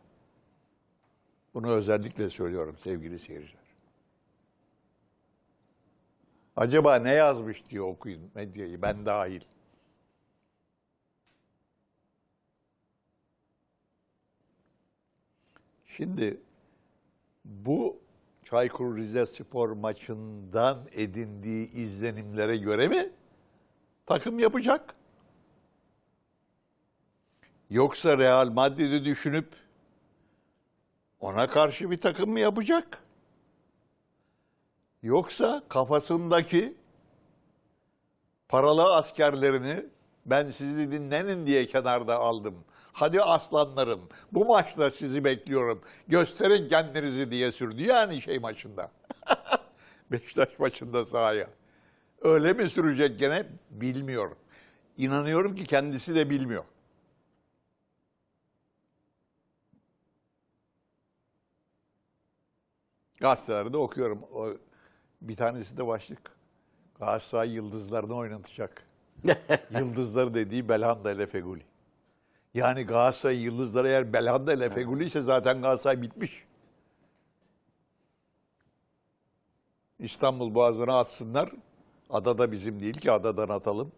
S2: Bunu özellikle söylüyorum sevgili seyirciler. Acaba ne yazmış diye okuyun medyayı ben dahil. Şimdi bu Çaykur Rizespor maçından edindiği izlenimlere göre mi takım yapacak? Yoksa Real Madrid'i düşünüp ona karşı bir takım mı yapacak? Yoksa kafasındaki paralı askerlerini ben sizi dinlenin diye kenarda aldım. Hadi aslanlarım bu maçta sizi bekliyorum. Gösterin kendinizi diye sürdü yani şey maçında. Beşiktaş maçında sahaya. Öyle mi sürecek gene bilmiyorum. İnanıyorum ki kendisi de bilmiyor. Gazetelerde okuyorum o bir tanesi de başlık. Galatasaray yıldızlarını oynatacak. Yıldızları dediği Belhanda ile Feguli. Yani Galatasaray yıldızları eğer Belhanda ile Feguli ise zaten Galatasaray bitmiş. İstanbul Boğazı'na atsınlar. ada da bizim değil ki adadan atalım.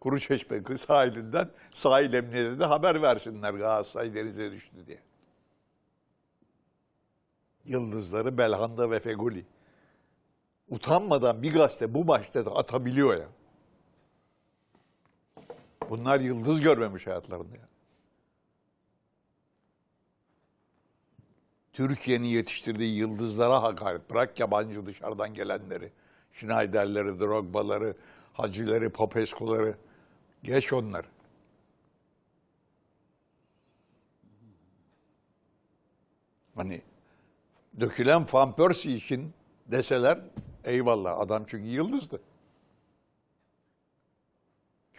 S2: Kuruçeşme sahilinden sahil emniyete haber versinler Galatasaray denize düştü diye. Yıldızları Belhanda ve Feguli utanmadan bir gazete bu başta da atabiliyor ya. Bunlar yıldız görmemiş hayatlarında ya. Türkiye'nin yetiştirdiği yıldızlara hakaret. Bırak yabancı dışarıdan gelenleri. Schneider'leri, Drogba'ları, Hacı'ları, Popescu'ları. Geç onları. Hani dökülen Van Persie için deseler Eyvallah adam çünkü yıldızdı.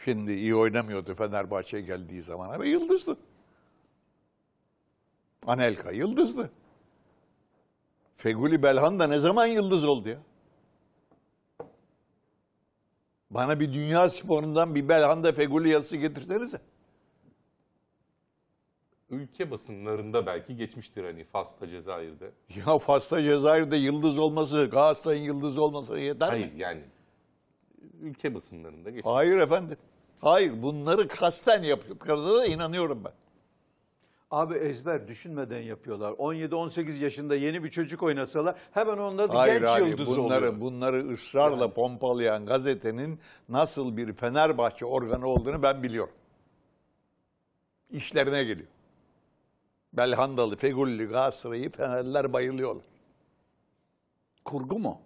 S2: Şimdi iyi oynamıyordu Fenerbahçe geldiği zaman ama yıldızdı. Anelka yıldızdı. Feguli Belhan da ne zaman yıldız oldu ya? Bana bir dünya sporundan bir Belhanda Feguli yazısı getirsenize
S1: ülke basınlarında belki geçmiştir hani Fas'ta, Cezayir'de.
S2: Ya Fas'ta, Cezayir'de yıldız olması, Galatasaray'ın yıldız olması yeter Hayır, mi? Hayır yani ülke basınlarında geçmiştir. Hayır efendim. Hayır bunları kasten
S3: yapıyorlar da inanıyorum ben. Abi ezber düşünmeden yapıyorlar. 17-18 yaşında yeni bir çocuk oynasalar hemen onda da hayır, genç hayır, yıldızı bunları, oluyor.
S2: Bunları ısrarla yani. pompalayan gazetenin nasıl bir Fenerbahçe organı olduğunu ben biliyorum. İşlerine geliyor. Belhandalı, Fegulli, Galatasaray'ı Fenerliler bayılıyor. Kurgu mu?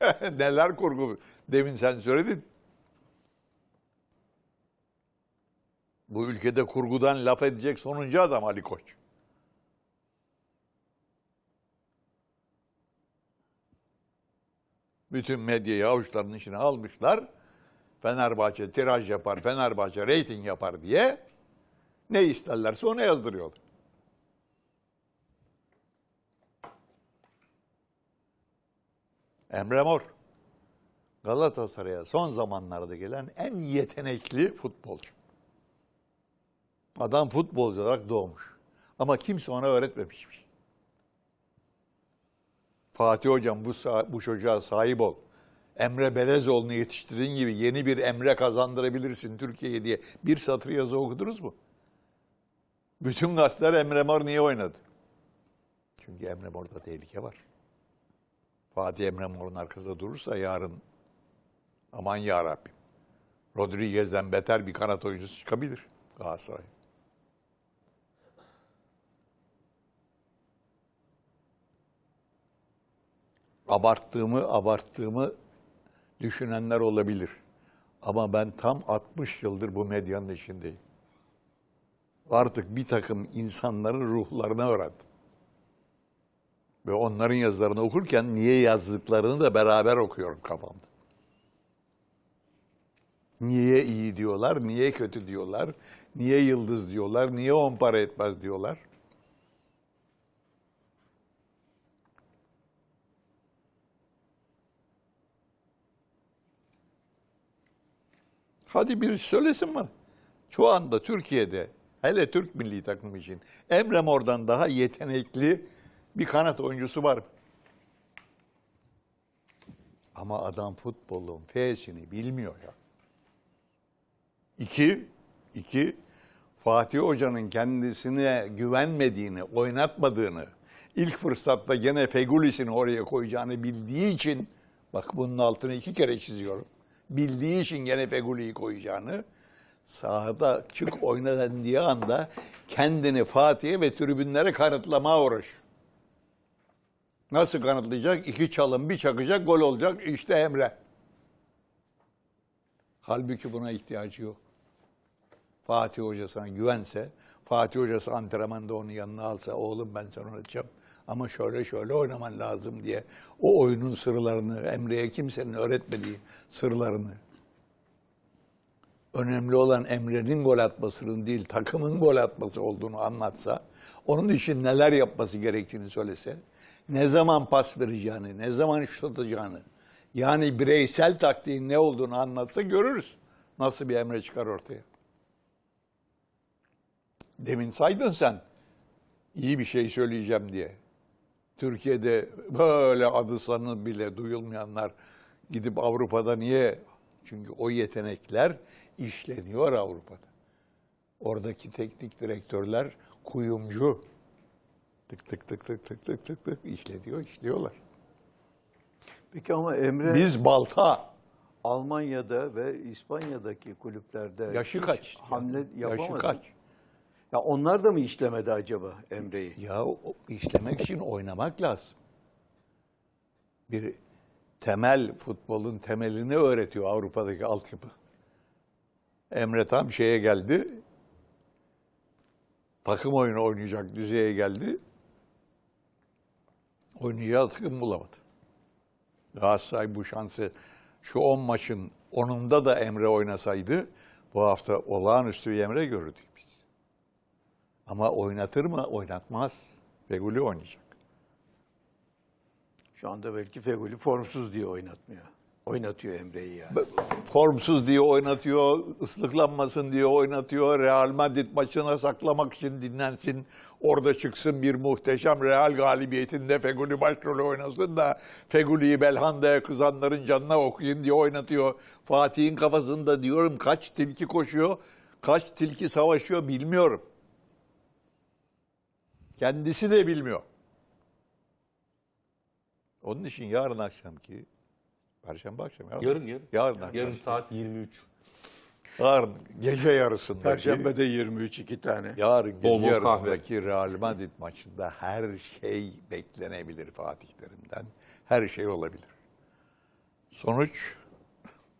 S2: Neler kurgu? Demin sen söyledin. Bu ülkede kurgudan laf edecek sonuncu adam Ali Koç. Bütün medyayı avuçlarının içine almışlar. Fenerbahçe tiraj yapar, Fenerbahçe reyting yapar diye ne isterlerse ona yazdırıyorlar. Emre Mor. Galatasaray'a son zamanlarda gelen en yetenekli futbolcu. Adam futbolcu olarak doğmuş. Ama kimse ona öğretmemiş. Şey. Fatih Hocam bu, bu çocuğa sahip ol. Emre Belezoğlu'nu yetiştirdiğin gibi yeni bir Emre kazandırabilirsin Türkiye'ye diye bir satır yazı okudunuz mu? Bütün gazeteler Emre Mor niye oynadı? Çünkü Emre Mor'da tehlike var. Fatih Emre Mor'un arkasında durursa yarın aman ya Rabbim. Rodriguez'den beter bir kanat oyuncusu çıkabilir Galatasaray. Abarttığımı abarttığımı düşünenler olabilir. Ama ben tam 60 yıldır bu medyanın içindeyim. Artık bir takım insanların ruhlarına öğrendim. Ve onların yazılarını okurken niye yazdıklarını da beraber okuyorum kafamda. Niye iyi diyorlar, niye kötü diyorlar, niye yıldız diyorlar, niye on para etmez diyorlar. Hadi bir söylesin var. Şu anda Türkiye'de hele Türk milli takımı için Emre Mor'dan daha yetenekli bir kanat oyuncusu var. Ama adam futbolun F'sini bilmiyor ya. İki, iki Fatih Hoca'nın kendisine güvenmediğini, oynatmadığını, ilk fırsatta gene Fegulis'ini oraya koyacağını bildiği için, bak bunun altını iki kere çiziyorum, bildiği için gene Feguli'yi koyacağını, sahada çık oynadan anda kendini Fatih'e ve tribünlere kanıtlamaya uğraşıyor. Nasıl kanıtlayacak? İki çalım bir çakacak gol olacak İşte Emre. Halbuki buna ihtiyacı yok. Fatih Hoca sana güvense, Fatih Hocası antrenmanda onu yanına alsa, oğlum ben sana oynatacağım ama şöyle şöyle oynaman lazım diye o oyunun sırlarını, Emre'ye kimsenin öğretmediği sırlarını önemli olan Emre'nin gol atmasının değil takımın gol atması olduğunu anlatsa, onun için neler yapması gerektiğini söylese, ne zaman pas vereceğini, ne zaman şut atacağını, yani bireysel taktiğin ne olduğunu anlatsa görürüz. Nasıl bir emre çıkar ortaya. Demin saydın sen. iyi bir şey söyleyeceğim diye. Türkiye'de böyle adı sanı bile duyulmayanlar gidip Avrupa'da niye? Çünkü o yetenekler işleniyor Avrupa'da. Oradaki teknik direktörler kuyumcu. Tık tık tık tık tık tık tık tık işlediyor, işliyorlar.
S3: Peki ama Emre Biz balta. Almanya'da ve İspanya'daki kulüplerde Yaşı hiç kaç? Hamle yapamadı. Yaşı kaç? Ya onlar da mı işlemedi acaba Emre'yi? Ya işlemek için oynamak lazım. Bir temel futbolun
S2: temelini öğretiyor Avrupa'daki altyapı. Emre tam şeye geldi. Takım oyunu oynayacak düzeye geldi oynayacağı takım bulamadı. Galatasaray bu şansı şu 10 on maçın 10'unda da Emre oynasaydı bu hafta olağanüstü bir Emre görürdük biz. Ama oynatır mı? Oynatmaz. Feguli oynayacak.
S3: Şu anda belki Feguli formsuz diye oynatmıyor. Oynatıyor Emre'yi yani. Formsuz diye oynatıyor, ıslıklanmasın diye oynatıyor.
S2: Real Madrid maçına saklamak için dinlensin. Orada çıksın bir muhteşem Real galibiyetinde Feguli başrolü oynasın da Feguli'yi Belhanda'ya kızanların canına okuyun diye oynatıyor. Fatih'in kafasında diyorum kaç tilki koşuyor, kaç tilki savaşıyor bilmiyorum. Kendisi de bilmiyor. Onun için yarın akşamki Perşembe akşamı. Yarın yarın. Yarın, yarın, akşam. yarın saat 23. Yarın gece yarısında. Perşembe'de 23 iki tane. Yarın gece Bolu yarısındaki Real Madrid maçında her şey beklenebilir fatihlerimden. Her şey olabilir. Sonuç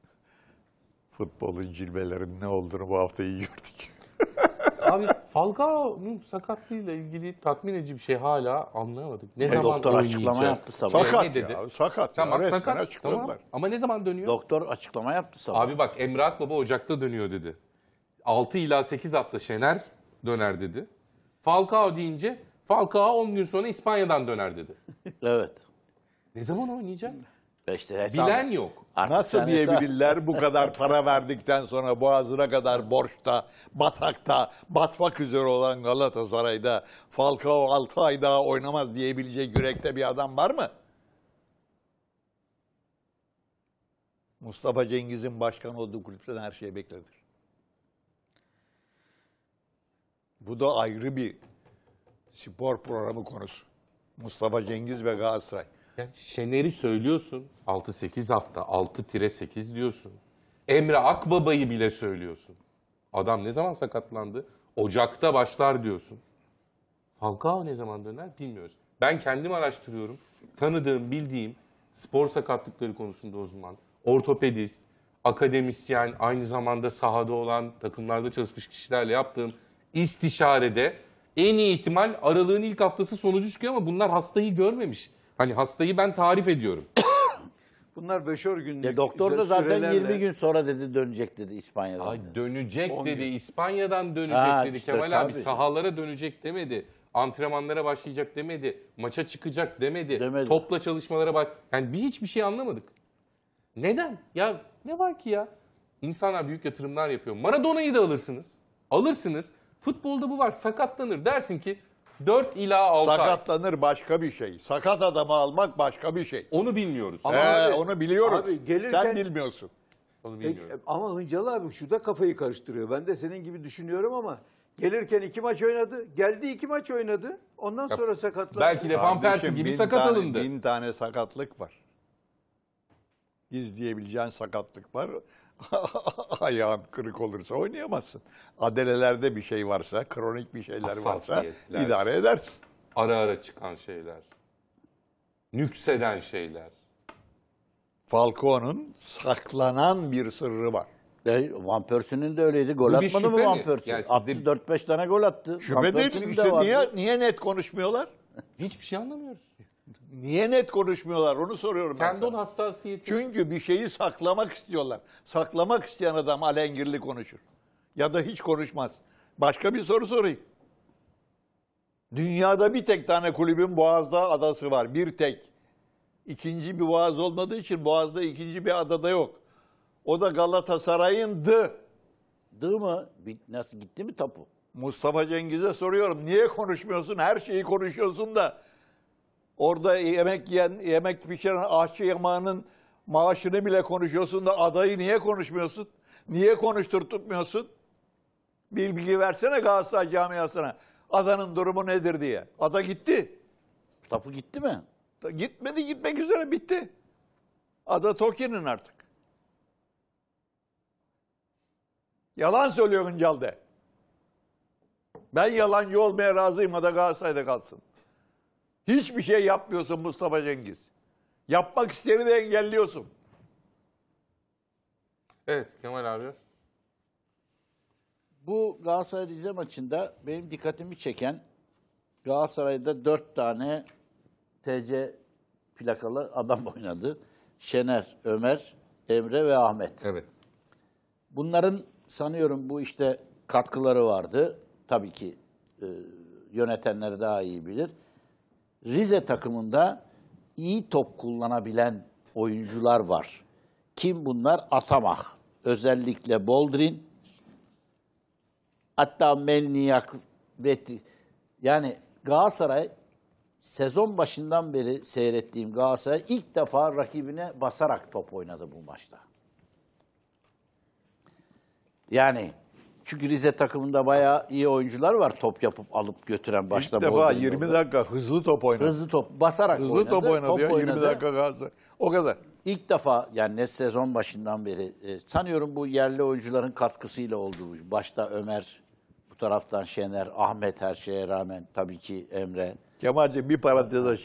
S2: futbolun cilvelerinin ne olduğunu bu hafta iyi gördük.
S1: Abi Falcao'nun sakatlığıyla ilgili tatmin edici bir şey hala anlayamadık. Ne zaman doktor oynayacak? açıklama yaptı sabah. Sakat Ne dedi? ya. Sakat Tamam ya. Resmen sakat. açıkladılar. Tamam. Ama ne zaman dönüyor? Doktor açıklama yaptı sabah. Abi bak Emrah Baba Ocak'ta dönüyor dedi. 6 ila 8 hafta Şener döner dedi. Falcao deyince Falcao 10 gün sonra İspanya'dan döner dedi. Evet. Ne zaman oynayacak? İşte hesap. Bilen yok. Artık Nasıl tanesi... diyebilirler bu kadar
S2: para verdikten sonra boğazına kadar borçta, batakta, batmak üzere olan Galatasaray'da Falcao 6 ay daha oynamaz diyebilecek yürekte bir adam var mı? Mustafa Cengiz'in başkan olduğu kulüpten her şey beklenir. Bu da ayrı bir spor programı konusu.
S1: Mustafa Cengiz ve Galatasaray. Yani Şener'i söylüyorsun. 6-8 hafta. 6-8 diyorsun. Emre Akbaba'yı bile söylüyorsun. Adam ne zaman sakatlandı? Ocak'ta başlar diyorsun. Falcao ne zaman döner bilmiyoruz. Ben kendim araştırıyorum. Tanıdığım, bildiğim spor sakatlıkları konusunda uzman, ortopedist, akademisyen, aynı zamanda sahada olan takımlarda çalışmış kişilerle yaptığım istişarede en iyi ihtimal aralığın ilk haftası sonucu çıkıyor ama bunlar hastayı görmemiş. Hani hastayı ben tarif ediyorum.
S3: Bunlar beşer günlük. Ya doktor da zaten sürelerle... 20 gün
S1: sonra dedi dönecek dedi İspanya'dan. Ay dönecek dedi. İspanya'dan dönecek ha, dedi işte, Kemal abi. Sahalara dönecek demedi. Antrenmanlara başlayacak demedi. Maça çıkacak demedi. demedi. Topla çalışmalara bak. Yani bir hiçbir şey anlamadık. Neden? Ya ne var ki ya? İnsanlar büyük yatırımlar yapıyor. Maradona'yı da alırsınız. Alırsınız. Futbolda bu var. Sakatlanır. Dersin ki 4 ila 6 ay. Sakatlanır başka bir şey. Sakat adamı almak başka bir şey. Onu bilmiyoruz. Ama Ee, abi- onu biliyoruz. abi
S3: gelirken- Sen bilmiyorsun. Onu Peki, bilmiyoruz. ama Hıncal abi şu da kafayı karıştırıyor. Ben de senin gibi düşünüyorum ama gelirken iki maç oynadı. Geldi iki maç oynadı. Ondan sonra sakatlandı. Belki
S2: de Van Persie gibi bin sakat tane- alındı. Bin tane sakatlık var gizleyebileceğin sakatlık var. Ayağın kırık olursa oynayamazsın. Adelelerde bir şey varsa, kronik bir şeyler varsa idare edersin.
S1: Ara ara çıkan şeyler.
S2: Nükseden şeyler. Falcon'un
S4: saklanan bir sırrı var. E, Van Persie'nin de öyleydi.
S1: Gol Bu bir atmadı mı Van mi?
S2: Persie? Yani
S4: attı 4-5 tane gol attı. Şüphe Van değil. Persie'nin de niye,
S2: niye net konuşmuyorlar? Hiçbir şey anlamıyoruz niye net konuşmuyorlar onu soruyorum ben Kendon sana. hassasiyeti. Çünkü bir şeyi saklamak istiyorlar. Saklamak isteyen adam alengirli konuşur. Ya da hiç konuşmaz. Başka bir soru sorayım. Dünyada bir tek tane kulübün Boğaz'da adası var. Bir tek. İkinci bir Boğaz olmadığı için Boğaz'da ikinci bir adada yok. O da Galatasaray'ın dı. Dı mı? Nasıl gitti mi tapu? Mustafa Cengiz'e soruyorum. Niye konuşmuyorsun? Her şeyi konuşuyorsun da Orada yemek yiyen, yemek pişiren aşçı yamağının maaşını bile konuşuyorsun da adayı niye konuşmuyorsun? Niye konuşturtmuyorsun? Bir bilgi versene Galatasaray camiasına. Adanın durumu nedir diye. Ada gitti. Tapu gitti mi? gitmedi gitmek üzere bitti. Ada Toki'nin artık. Yalan söylüyor Güncal'de. Ben yalancı olmaya razıyım. Ada Galatasaray'da kalsın. Hiçbir şey yapmıyorsun Mustafa Cengiz. Yapmak isteyeni de engelliyorsun.
S1: Evet Kemal abi.
S4: Bu Galatasaray Rize maçında benim dikkatimi çeken Galatasaray'da dört tane TC plakalı adam oynadı. Şener, Ömer, Emre ve Ahmet. Evet. Bunların sanıyorum bu işte katkıları vardı. Tabii ki e, yönetenler daha iyi bilir. Rize takımında iyi top kullanabilen oyuncular var. Kim bunlar? Atamah. Özellikle Boldrin. Hatta Melniyak. Betri. Yani Galatasaray sezon başından beri seyrettiğim Galatasaray ilk defa rakibine basarak top oynadı bu maçta. Yani çünkü Rize takımında bayağı iyi oyuncular var top yapıp alıp götüren başta. İlk defa 20 orada. dakika hızlı top oynadı. Hızlı top basarak hızlı oynadı. Hızlı top oynadı top ya oynadı. 20 dakika kalsa. O kadar. İlk defa yani ne sezon başından beri e, sanıyorum bu yerli oyuncuların katkısıyla oldu. Başta Ömer, bu taraftan Şener, Ahmet her şeye rağmen tabii ki Emre. Kemal'cim bir
S2: parantez aç.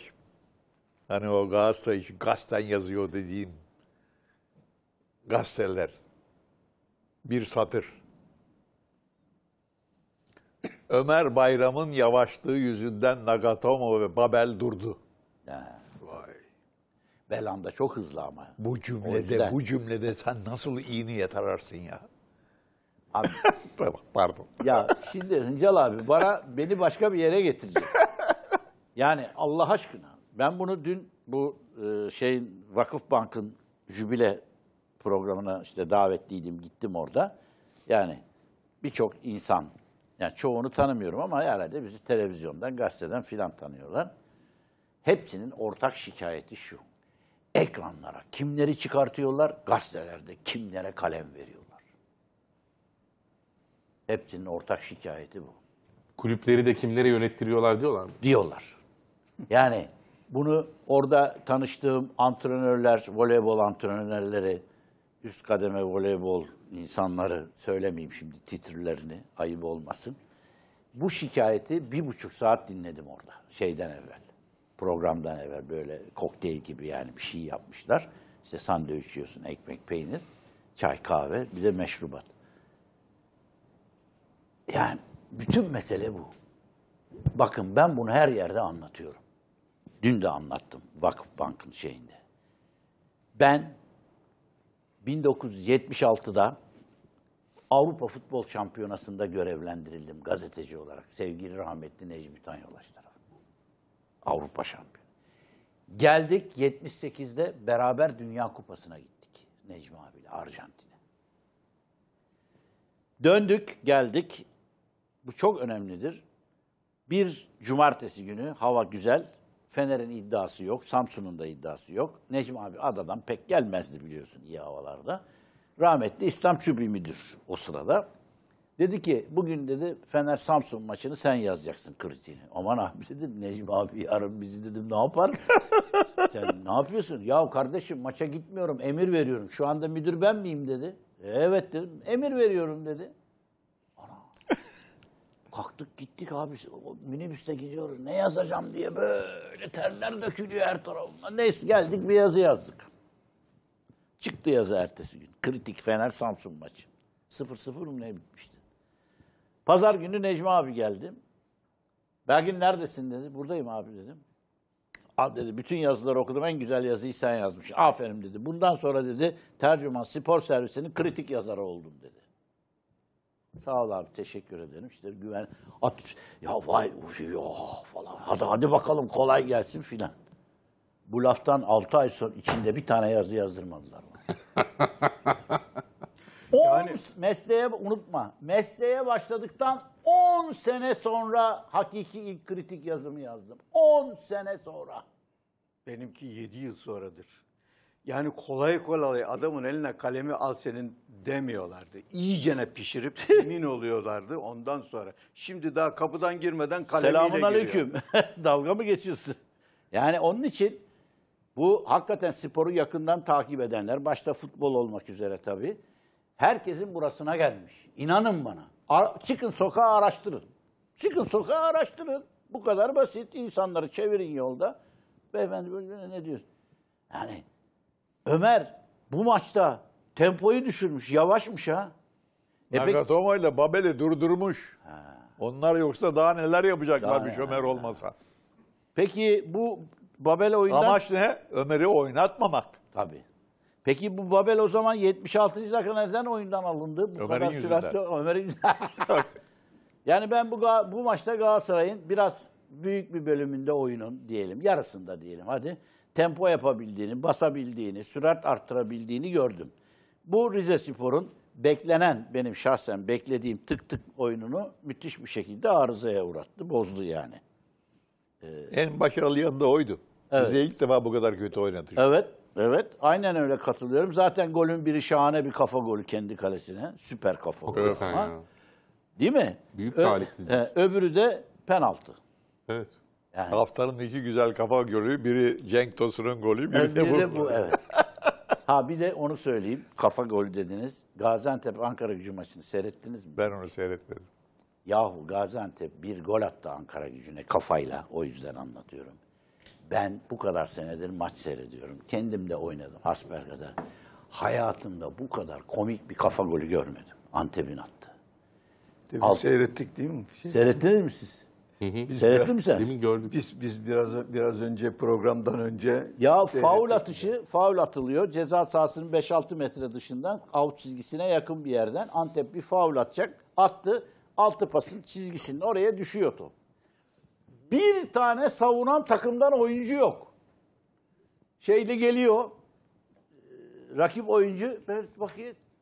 S2: Hani o Galatasaray için gazetten
S4: yazıyor dediğim,
S2: gazeteler. Bir satır. Ömer Bayram'ın yavaşlığı yüzünden Nagatomo ve Babel durdu. Ha. Vay. Belam da çok hızlı ama. Bu cümlede, bu
S4: cümlede sen nasıl iğni niyet ararsın ya? Abi, Pardon. ya şimdi Hıncal abi bana beni başka bir yere getirecek. Yani Allah aşkına ben bunu dün bu e, şeyin Vakıf Bank'ın jübile programına işte davetliydim gittim orada. Yani birçok insan yani çoğunu tanımıyorum ama herhalde bizi televizyondan, gazeteden filan tanıyorlar. Hepsinin ortak şikayeti şu. Ekranlara kimleri çıkartıyorlar, gazetelerde kimlere kalem veriyorlar. Hepsinin ortak şikayeti
S1: bu. Kulüpleri de kimlere yönettiriyorlar diyorlar mı? Diyorlar.
S4: Yani bunu orada tanıştığım antrenörler, voleybol antrenörleri, üst kademe voleybol insanları söylemeyeyim şimdi titrilerini ayıp olmasın. Bu şikayeti bir buçuk saat dinledim orada şeyden evvel. Programdan evvel böyle kokteyl gibi yani bir şey yapmışlar. İşte sandviç yiyorsun, ekmek, peynir, çay, kahve, bir de meşrubat. Yani bütün mesele bu. Bakın ben bunu her yerde anlatıyorum. Dün de anlattım Vakıf Bank'ın şeyinde. Ben 1976'da Avrupa Futbol Şampiyonası'nda görevlendirildim gazeteci olarak. Sevgili rahmetli Necmi Tan Yolaş tarafından. Avrupa şampiyonu. Geldik 78'de beraber Dünya Kupası'na gittik. Necmi abiyle Arjantin'e. Döndük geldik. Bu çok önemlidir. Bir cumartesi günü hava güzel. Fener'in iddiası yok, Samsun'un da iddiası yok. Necmi abi adadan pek gelmezdi biliyorsun iyi havalarda. Rahmetli İslam Çubi müdür o sırada. Dedi ki bugün dedi Fener Samsun maçını sen yazacaksın kritiğini. Aman abi dedim Necmi abi yarın bizi dedim ne yapar? sen ne yapıyorsun? Ya kardeşim maça gitmiyorum emir veriyorum. Şu anda müdür ben miyim dedi. Evet dedim emir veriyorum dedi. Kalktık gittik abi minibüste gidiyoruz. Ne yazacağım diye böyle terler dökülüyor her tarafımda. Neyse geldik bir yazı yazdık. Çıktı yazı ertesi gün. Kritik Fener Samsun maçı. sıfır sıfır mı ne bitmişti. Pazar günü Necmi abi geldi. Belgin neredesin dedi. Buradayım abi dedim. Abi dedi bütün yazıları okudum. En güzel yazıyı sen yazmış. Aferin dedi. Bundan sonra dedi tercüman spor servisinin kritik yazarı oldum dedi. Sağ ol abi teşekkür ederim. İşte güven at ya vay ya falan. Hadi hadi bakalım kolay gelsin filan. Bu laftan 6 ay sonra içinde bir tane yazı yazdırmadılar bana. yani... mesleğe unutma. Mesleğe başladıktan 10 sene sonra hakiki ilk kritik yazımı yazdım. 10 sene sonra.
S3: Benimki 7 yıl sonradır. Yani kolay kolay adamın eline kalemi al senin demiyorlardı. İyicene pişirip emin oluyorlardı ondan sonra. Şimdi daha kapıdan girmeden kalemiyle Selamun giriyor. aleyküm. Dalga mı geçiyorsun?
S4: Yani onun için bu hakikaten sporu yakından takip edenler, başta futbol olmak üzere tabii, herkesin burasına gelmiş. İnanın bana. Ara, çıkın sokağa araştırın. Çıkın sokağa araştırın. Bu kadar basit. İnsanları çevirin yolda. Beyefendi böyle ne diyorsun? Yani Ömer bu maçta tempoyu düşürmüş. Yavaşmış ha. E peki- ile Babel'i durdurmuş.
S2: Onlar yoksa daha neler yapacaklarmış Ömer olmasa. Peki
S4: bu Babel oyundan... Amaç ne? Ömer'i oynatmamak. Tabii. Peki bu Babel o zaman 76. dakika neden oyundan alındı? Bu Ömer'in yüzünden. süratli- Ömer'in yüzünden. yani ben bu, bu maçta Galatasaray'ın biraz büyük bir bölümünde oyunun diyelim, yarısında diyelim hadi tempo yapabildiğini, basabildiğini, sürat arttırabildiğini gördüm. Bu Rize Spor'un beklenen, benim şahsen beklediğim tık tık oyununu müthiş bir şekilde arızaya uğrattı, bozdu yani. Ee, en başarılı yanı da oydu. Evet. Rize ilk defa bu kadar kötü oynadı. Evet, evet. Aynen öyle katılıyorum. Zaten golün biri şahane bir kafa golü kendi kalesine. Süper kafa golü. Evet, Değil mi? Büyük talihsizlik. öbürü de penaltı. Evet. Yani. Haftanın iki güzel kafa golü, biri Cenk Tosun'un golü, biri evet, de, bu. bu. Evet. ha bir de onu söyleyeyim. Kafa golü dediniz. Gaziantep Ankara gücü maçını seyrettiniz mi? Ben onu seyretmedim. Yahu Gaziantep bir gol attı Ankara gücüne kafayla. O yüzden anlatıyorum. Ben bu kadar senedir maç seyrediyorum. Kendim de oynadım hasper kadar. Hayatımda bu kadar komik bir kafa golü görmedim. Antep'in attı. Demin seyrettik değil mi? Şey... Seyrettiniz
S3: mi siz? Hı Seyrettin mi sen? Demin gördük. Biz biz biraz biraz önce programdan önce Ya faul
S4: atışı, faul atılıyor. Ceza sahasının 5-6 metre dışından avuç çizgisine yakın bir yerden Antep bir faul atacak. Attı. Altı pasın çizgisinin oraya düşüyor top. Bir tane savunan takımdan oyuncu yok. Şeyli geliyor. Ee, rakip oyuncu ben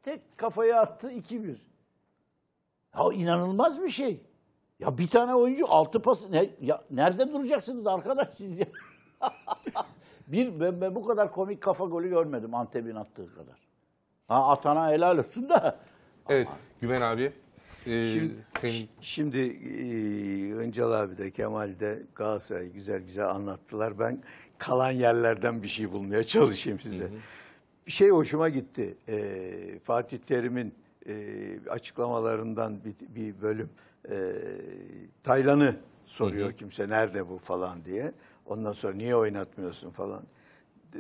S4: tek kafaya attı 2-1. Ya inanılmaz bir şey. Ya bir tane oyuncu altı pas ne, ya nerede duracaksınız arkadaş siz ya? bir ben, ben bu kadar komik kafa golü görmedim Antep'in attığı kadar. Ha atana helal olsun da.
S1: Evet Aman. Güven abi. E, şimdi
S3: senin... şimdi e, Öncal abi de Kemal de Galatasaray'ı güzel güzel anlattılar. Ben kalan yerlerden bir şey bulmaya çalışayım size. Bir şey hoşuma gitti. E, Fatih Terim'in e, açıklamalarından bir, bir bölüm e, Taylan'ı soruyor hı hı. kimse nerede bu falan diye. Ondan sonra niye oynatmıyorsun falan.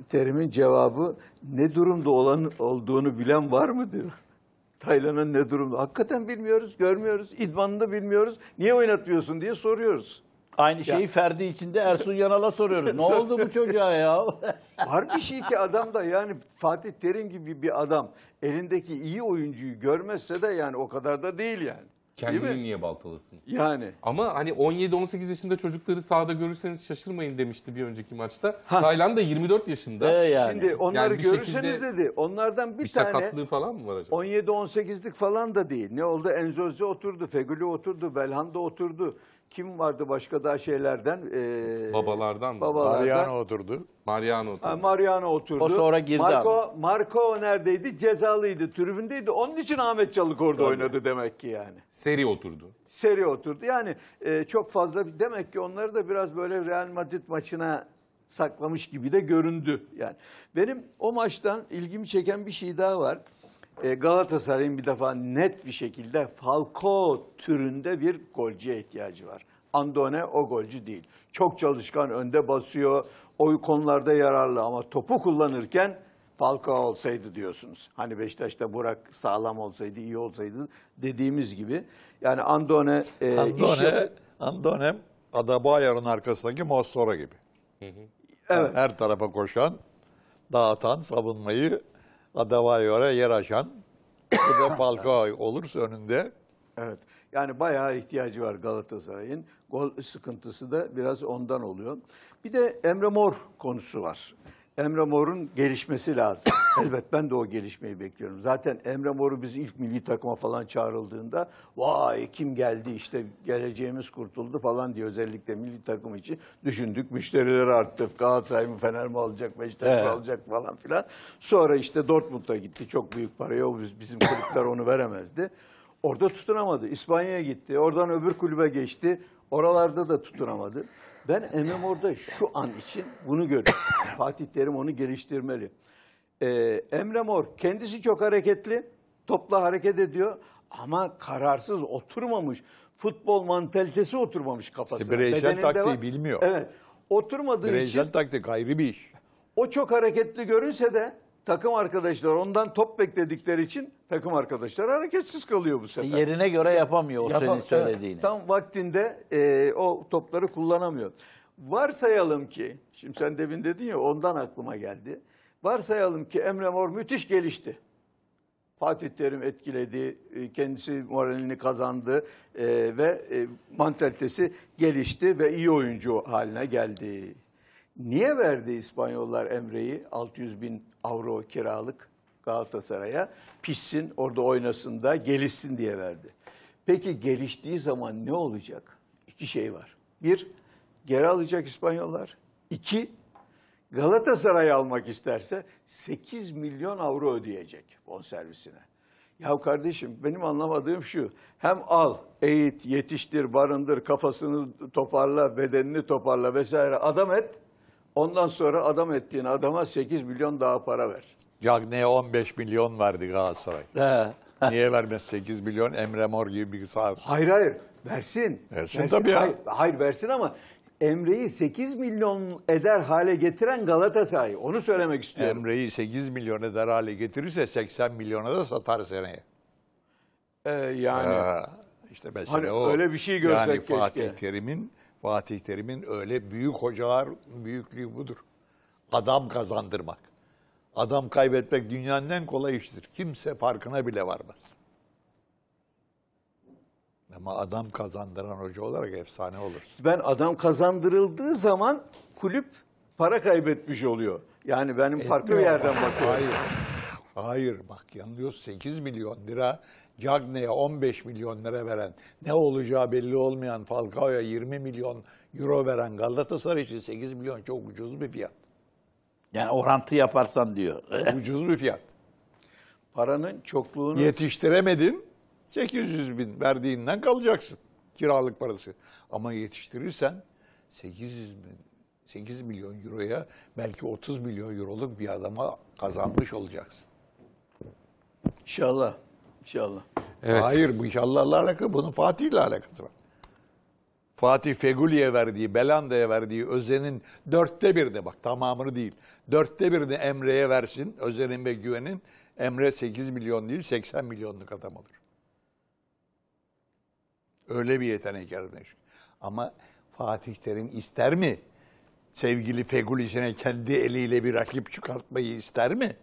S3: Terim'in cevabı ne durumda olan olduğunu bilen var mı diyor. Taylan'ın ne durumda? Hakikaten bilmiyoruz, görmüyoruz, idmanını da bilmiyoruz. Niye oynatmıyorsun diye soruyoruz. Aynı şeyi ya. Ferdi içinde Ersun Yanal'a soruyoruz. ne oldu bu çocuğa ya? var bir şey ki adam da yani Fatih Terim gibi bir adam elindeki iyi oyuncuyu görmezse de yani o kadar da değil yani. Kendini niye
S1: baltalasın? Yani. Ama hani 17-18 yaşında çocukları sahada görürseniz şaşırmayın demişti bir önceki maçta. Ha. Tayland da 24 yaşında. Ee yani. Şimdi onları Yani görürseniz
S3: dedi. Onlardan bir, bir tane sakatlığı falan mı var acaba? 17-18'lik falan da değil. Ne oldu? Enzozi oturdu, Fegüli oturdu, Belhanda oturdu. Kim vardı başka daha şeylerden? Ee, Babalardan mı? Babalardan. Mariano
S1: oturdu. Mariano oturdu. Ha,
S3: Mariano oturdu. O sonra girdi Marco, ama. Marco neredeydi? Cezalıydı, tribündeydi. Onun için Ahmet Çalık orada Tabii. oynadı demek ki yani.
S1: Seri oturdu.
S3: Seri oturdu. Yani e, çok fazla demek ki onları da biraz böyle Real Madrid maçına saklamış gibi de göründü. Yani benim o maçtan ilgimi çeken bir şey daha var e, Galatasaray'ın bir defa net bir şekilde Falco türünde bir golcüye ihtiyacı var. Andone o golcü değil. Çok çalışkan, önde basıyor, o konularda yararlı ama topu kullanırken Falco olsaydı diyorsunuz. Hani Beşiktaş'ta Burak sağlam olsaydı, iyi olsaydı dediğimiz gibi. Yani Andone... E, Andone, işe... Andone Adabayar'ın arkasındaki Mossora gibi. Hı hı. Evet.
S2: her tarafa koşan, dağıtan, savunmayı adama
S3: göre yer açan. Bu da Falcao olursa önünde. Evet. Yani bayağı ihtiyacı var Galatasaray'ın. Gol sıkıntısı da biraz ondan oluyor. Bir de Emre Mor konusu var. Emre Mor'un gelişmesi lazım. Elbet ben de o gelişmeyi bekliyorum. Zaten Emre Mor'u biz ilk milli takıma falan çağrıldığında vay kim geldi işte geleceğimiz kurtuldu falan diye özellikle milli takım için düşündük. Müşteriler arttı. Galatasaray mı Fener mi alacak Beşiktaş evet. mı alacak falan filan. Sonra işte Dortmund'a gitti çok büyük paraya. O biz, bizim kulüpler onu veremezdi. Orada tutunamadı. İspanya'ya gitti. Oradan öbür kulübe geçti. Oralarda da tutunamadı. Ben MMO'da şu an için bunu görüyorum. Fatih Terim onu geliştirmeli. Ee, Emre Mor kendisi çok hareketli. Topla hareket ediyor ama kararsız oturmamış. Futbol mantalitesi oturmamış kafasına. İşte bireysel Bedeninde taktiği var. bilmiyor. Evet. Oturmadığı bireysel için. Bireysel
S2: taktik ayrı bir iş.
S3: O çok hareketli görünse de takım arkadaşlar ondan top bekledikleri için takım arkadaşlar hareketsiz kalıyor bu sefer. Yerine göre yapamıyor o Yapam senin söylediğini. Tam vaktinde e, o topları kullanamıyor. Varsayalım ki, şimdi sen demin dedin ya ondan aklıma geldi. Varsayalım ki Emre Mor müthiş gelişti. Fatih Terim etkiledi, e, kendisi moralini kazandı e, ve e, mantalitesi gelişti ve iyi oyuncu haline geldi. Niye verdi İspanyollar Emre'yi 600 bin avro kiralık Galatasaray'a pişsin orada oynasın da gelişsin diye verdi. Peki geliştiği zaman ne olacak? İki şey var. Bir, geri alacak İspanyollar. İki, Galatasaray almak isterse 8 milyon avro ödeyecek bonservisine. Ya kardeşim benim anlamadığım şu. Hem al, eğit, yetiştir, barındır, kafasını toparla, bedenini toparla vesaire adam et. Ondan sonra adam ettiğin adama 8 milyon daha para ver.
S2: Cagney'e 15 milyon verdi Galatasaray. Niye vermez 8 milyon Emre Mor gibi bir saat? Hayır hayır versin. Versin, versin. tabii ya. Hayır,
S3: hayır versin ama Emre'yi 8 milyon eder hale getiren Galatasaray. Onu söylemek istiyorum.
S2: Emre'yi 8 milyon eder hale getirirse 80 milyona da satar seneye.
S3: Ee, yani. Ee, işte mesela hani o. Öyle bir şey görsek yani keşke. Yani Fatih
S2: Terim'in Fatih Terim'in öyle büyük hocalar büyüklüğü budur. Adam kazandırmak. Adam kaybetmek dünyanın en kolay iştir. Kimse farkına bile varmaz. Ama adam kazandıran hoca olarak efsane olur.
S3: Ben adam kazandırıldığı zaman kulüp para kaybetmiş oluyor. Yani benim Etmiyor farklı bir yerden bakıyorum. Hayır. Hayır
S2: bak yanılıyor 8 milyon lira Cagney'e 15 milyon lira veren, ne olacağı belli olmayan Falcao'ya 20 milyon euro veren Galatasaray için 8 milyon çok ucuz bir fiyat.
S4: Yani orantı yaparsan diyor. ucuz bir fiyat.
S2: Paranın çokluğunu... Yetiştiremedin, 800 bin verdiğinden kalacaksın kiralık parası. Ama yetiştirirsen 800 bin 8 milyon euroya belki 30 milyon euroluk bir adama kazanmış olacaksın. İnşallah. İnşallah. Evet. Hayır bu inşallahla alakalı. Bunun ile alakası var. Fatih Feguli'ye verdiği, Belanda'ya verdiği özenin dörtte birini bak tamamını değil. Dörtte birini Emre'ye versin. Özenin ve güvenin. Emre 8 milyon değil 80 milyonluk adam olur. Öyle bir yetenek yerine Ama Fatih Terim ister mi? Sevgili Fegulisine kendi eliyle bir rakip çıkartmayı ister mi?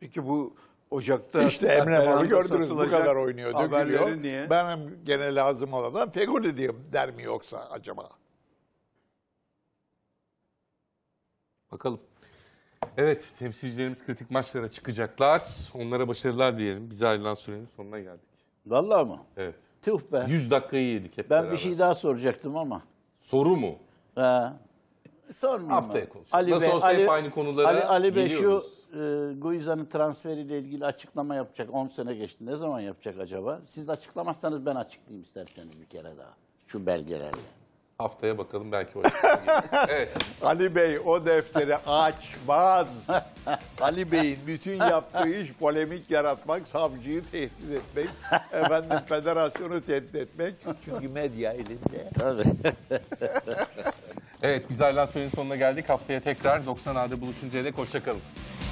S2: Peki bu
S3: Ocak'ta işte Emre Mor'u gördünüz bu kadar oynuyor, dökülüyor. Niye?
S2: Benim gene lazım olan Fegoli diyeyim der mi yoksa acaba?
S1: Bakalım. Evet, temsilcilerimiz kritik maçlara çıkacaklar. Onlara başarılar diyelim. Biz ayrılan sürenin sonuna geldik. Vallahi mı? Evet. Tüh be. 100 dakikayı yedik hep Ben beraber. bir şey daha soracaktım ama. Soru mu?
S4: Ee, sormayayım. Haftaya konuşalım. Ali Nasıl Bey, olsa Ali, hep aynı konulara Ali, Ali Bey şu e, Guiza'nın transferiyle ilgili açıklama yapacak. 10 sene geçti. Ne zaman yapacak acaba? Siz açıklamazsanız ben açıklayayım isterseniz bir kere daha.
S1: Şu belgelerle. Haftaya bakalım belki o evet. Ali
S2: Bey o defteri açmaz. Ali Bey'in bütün yaptığı iş polemik yaratmak, savcıyı tehdit etmek, efendim federasyonu tehdit etmek.
S1: Çünkü medya elinde. Tabii. evet biz Aylan Söy'ün sonuna geldik. Haftaya tekrar 90 A'da buluşuncaya dek hoşçakalın.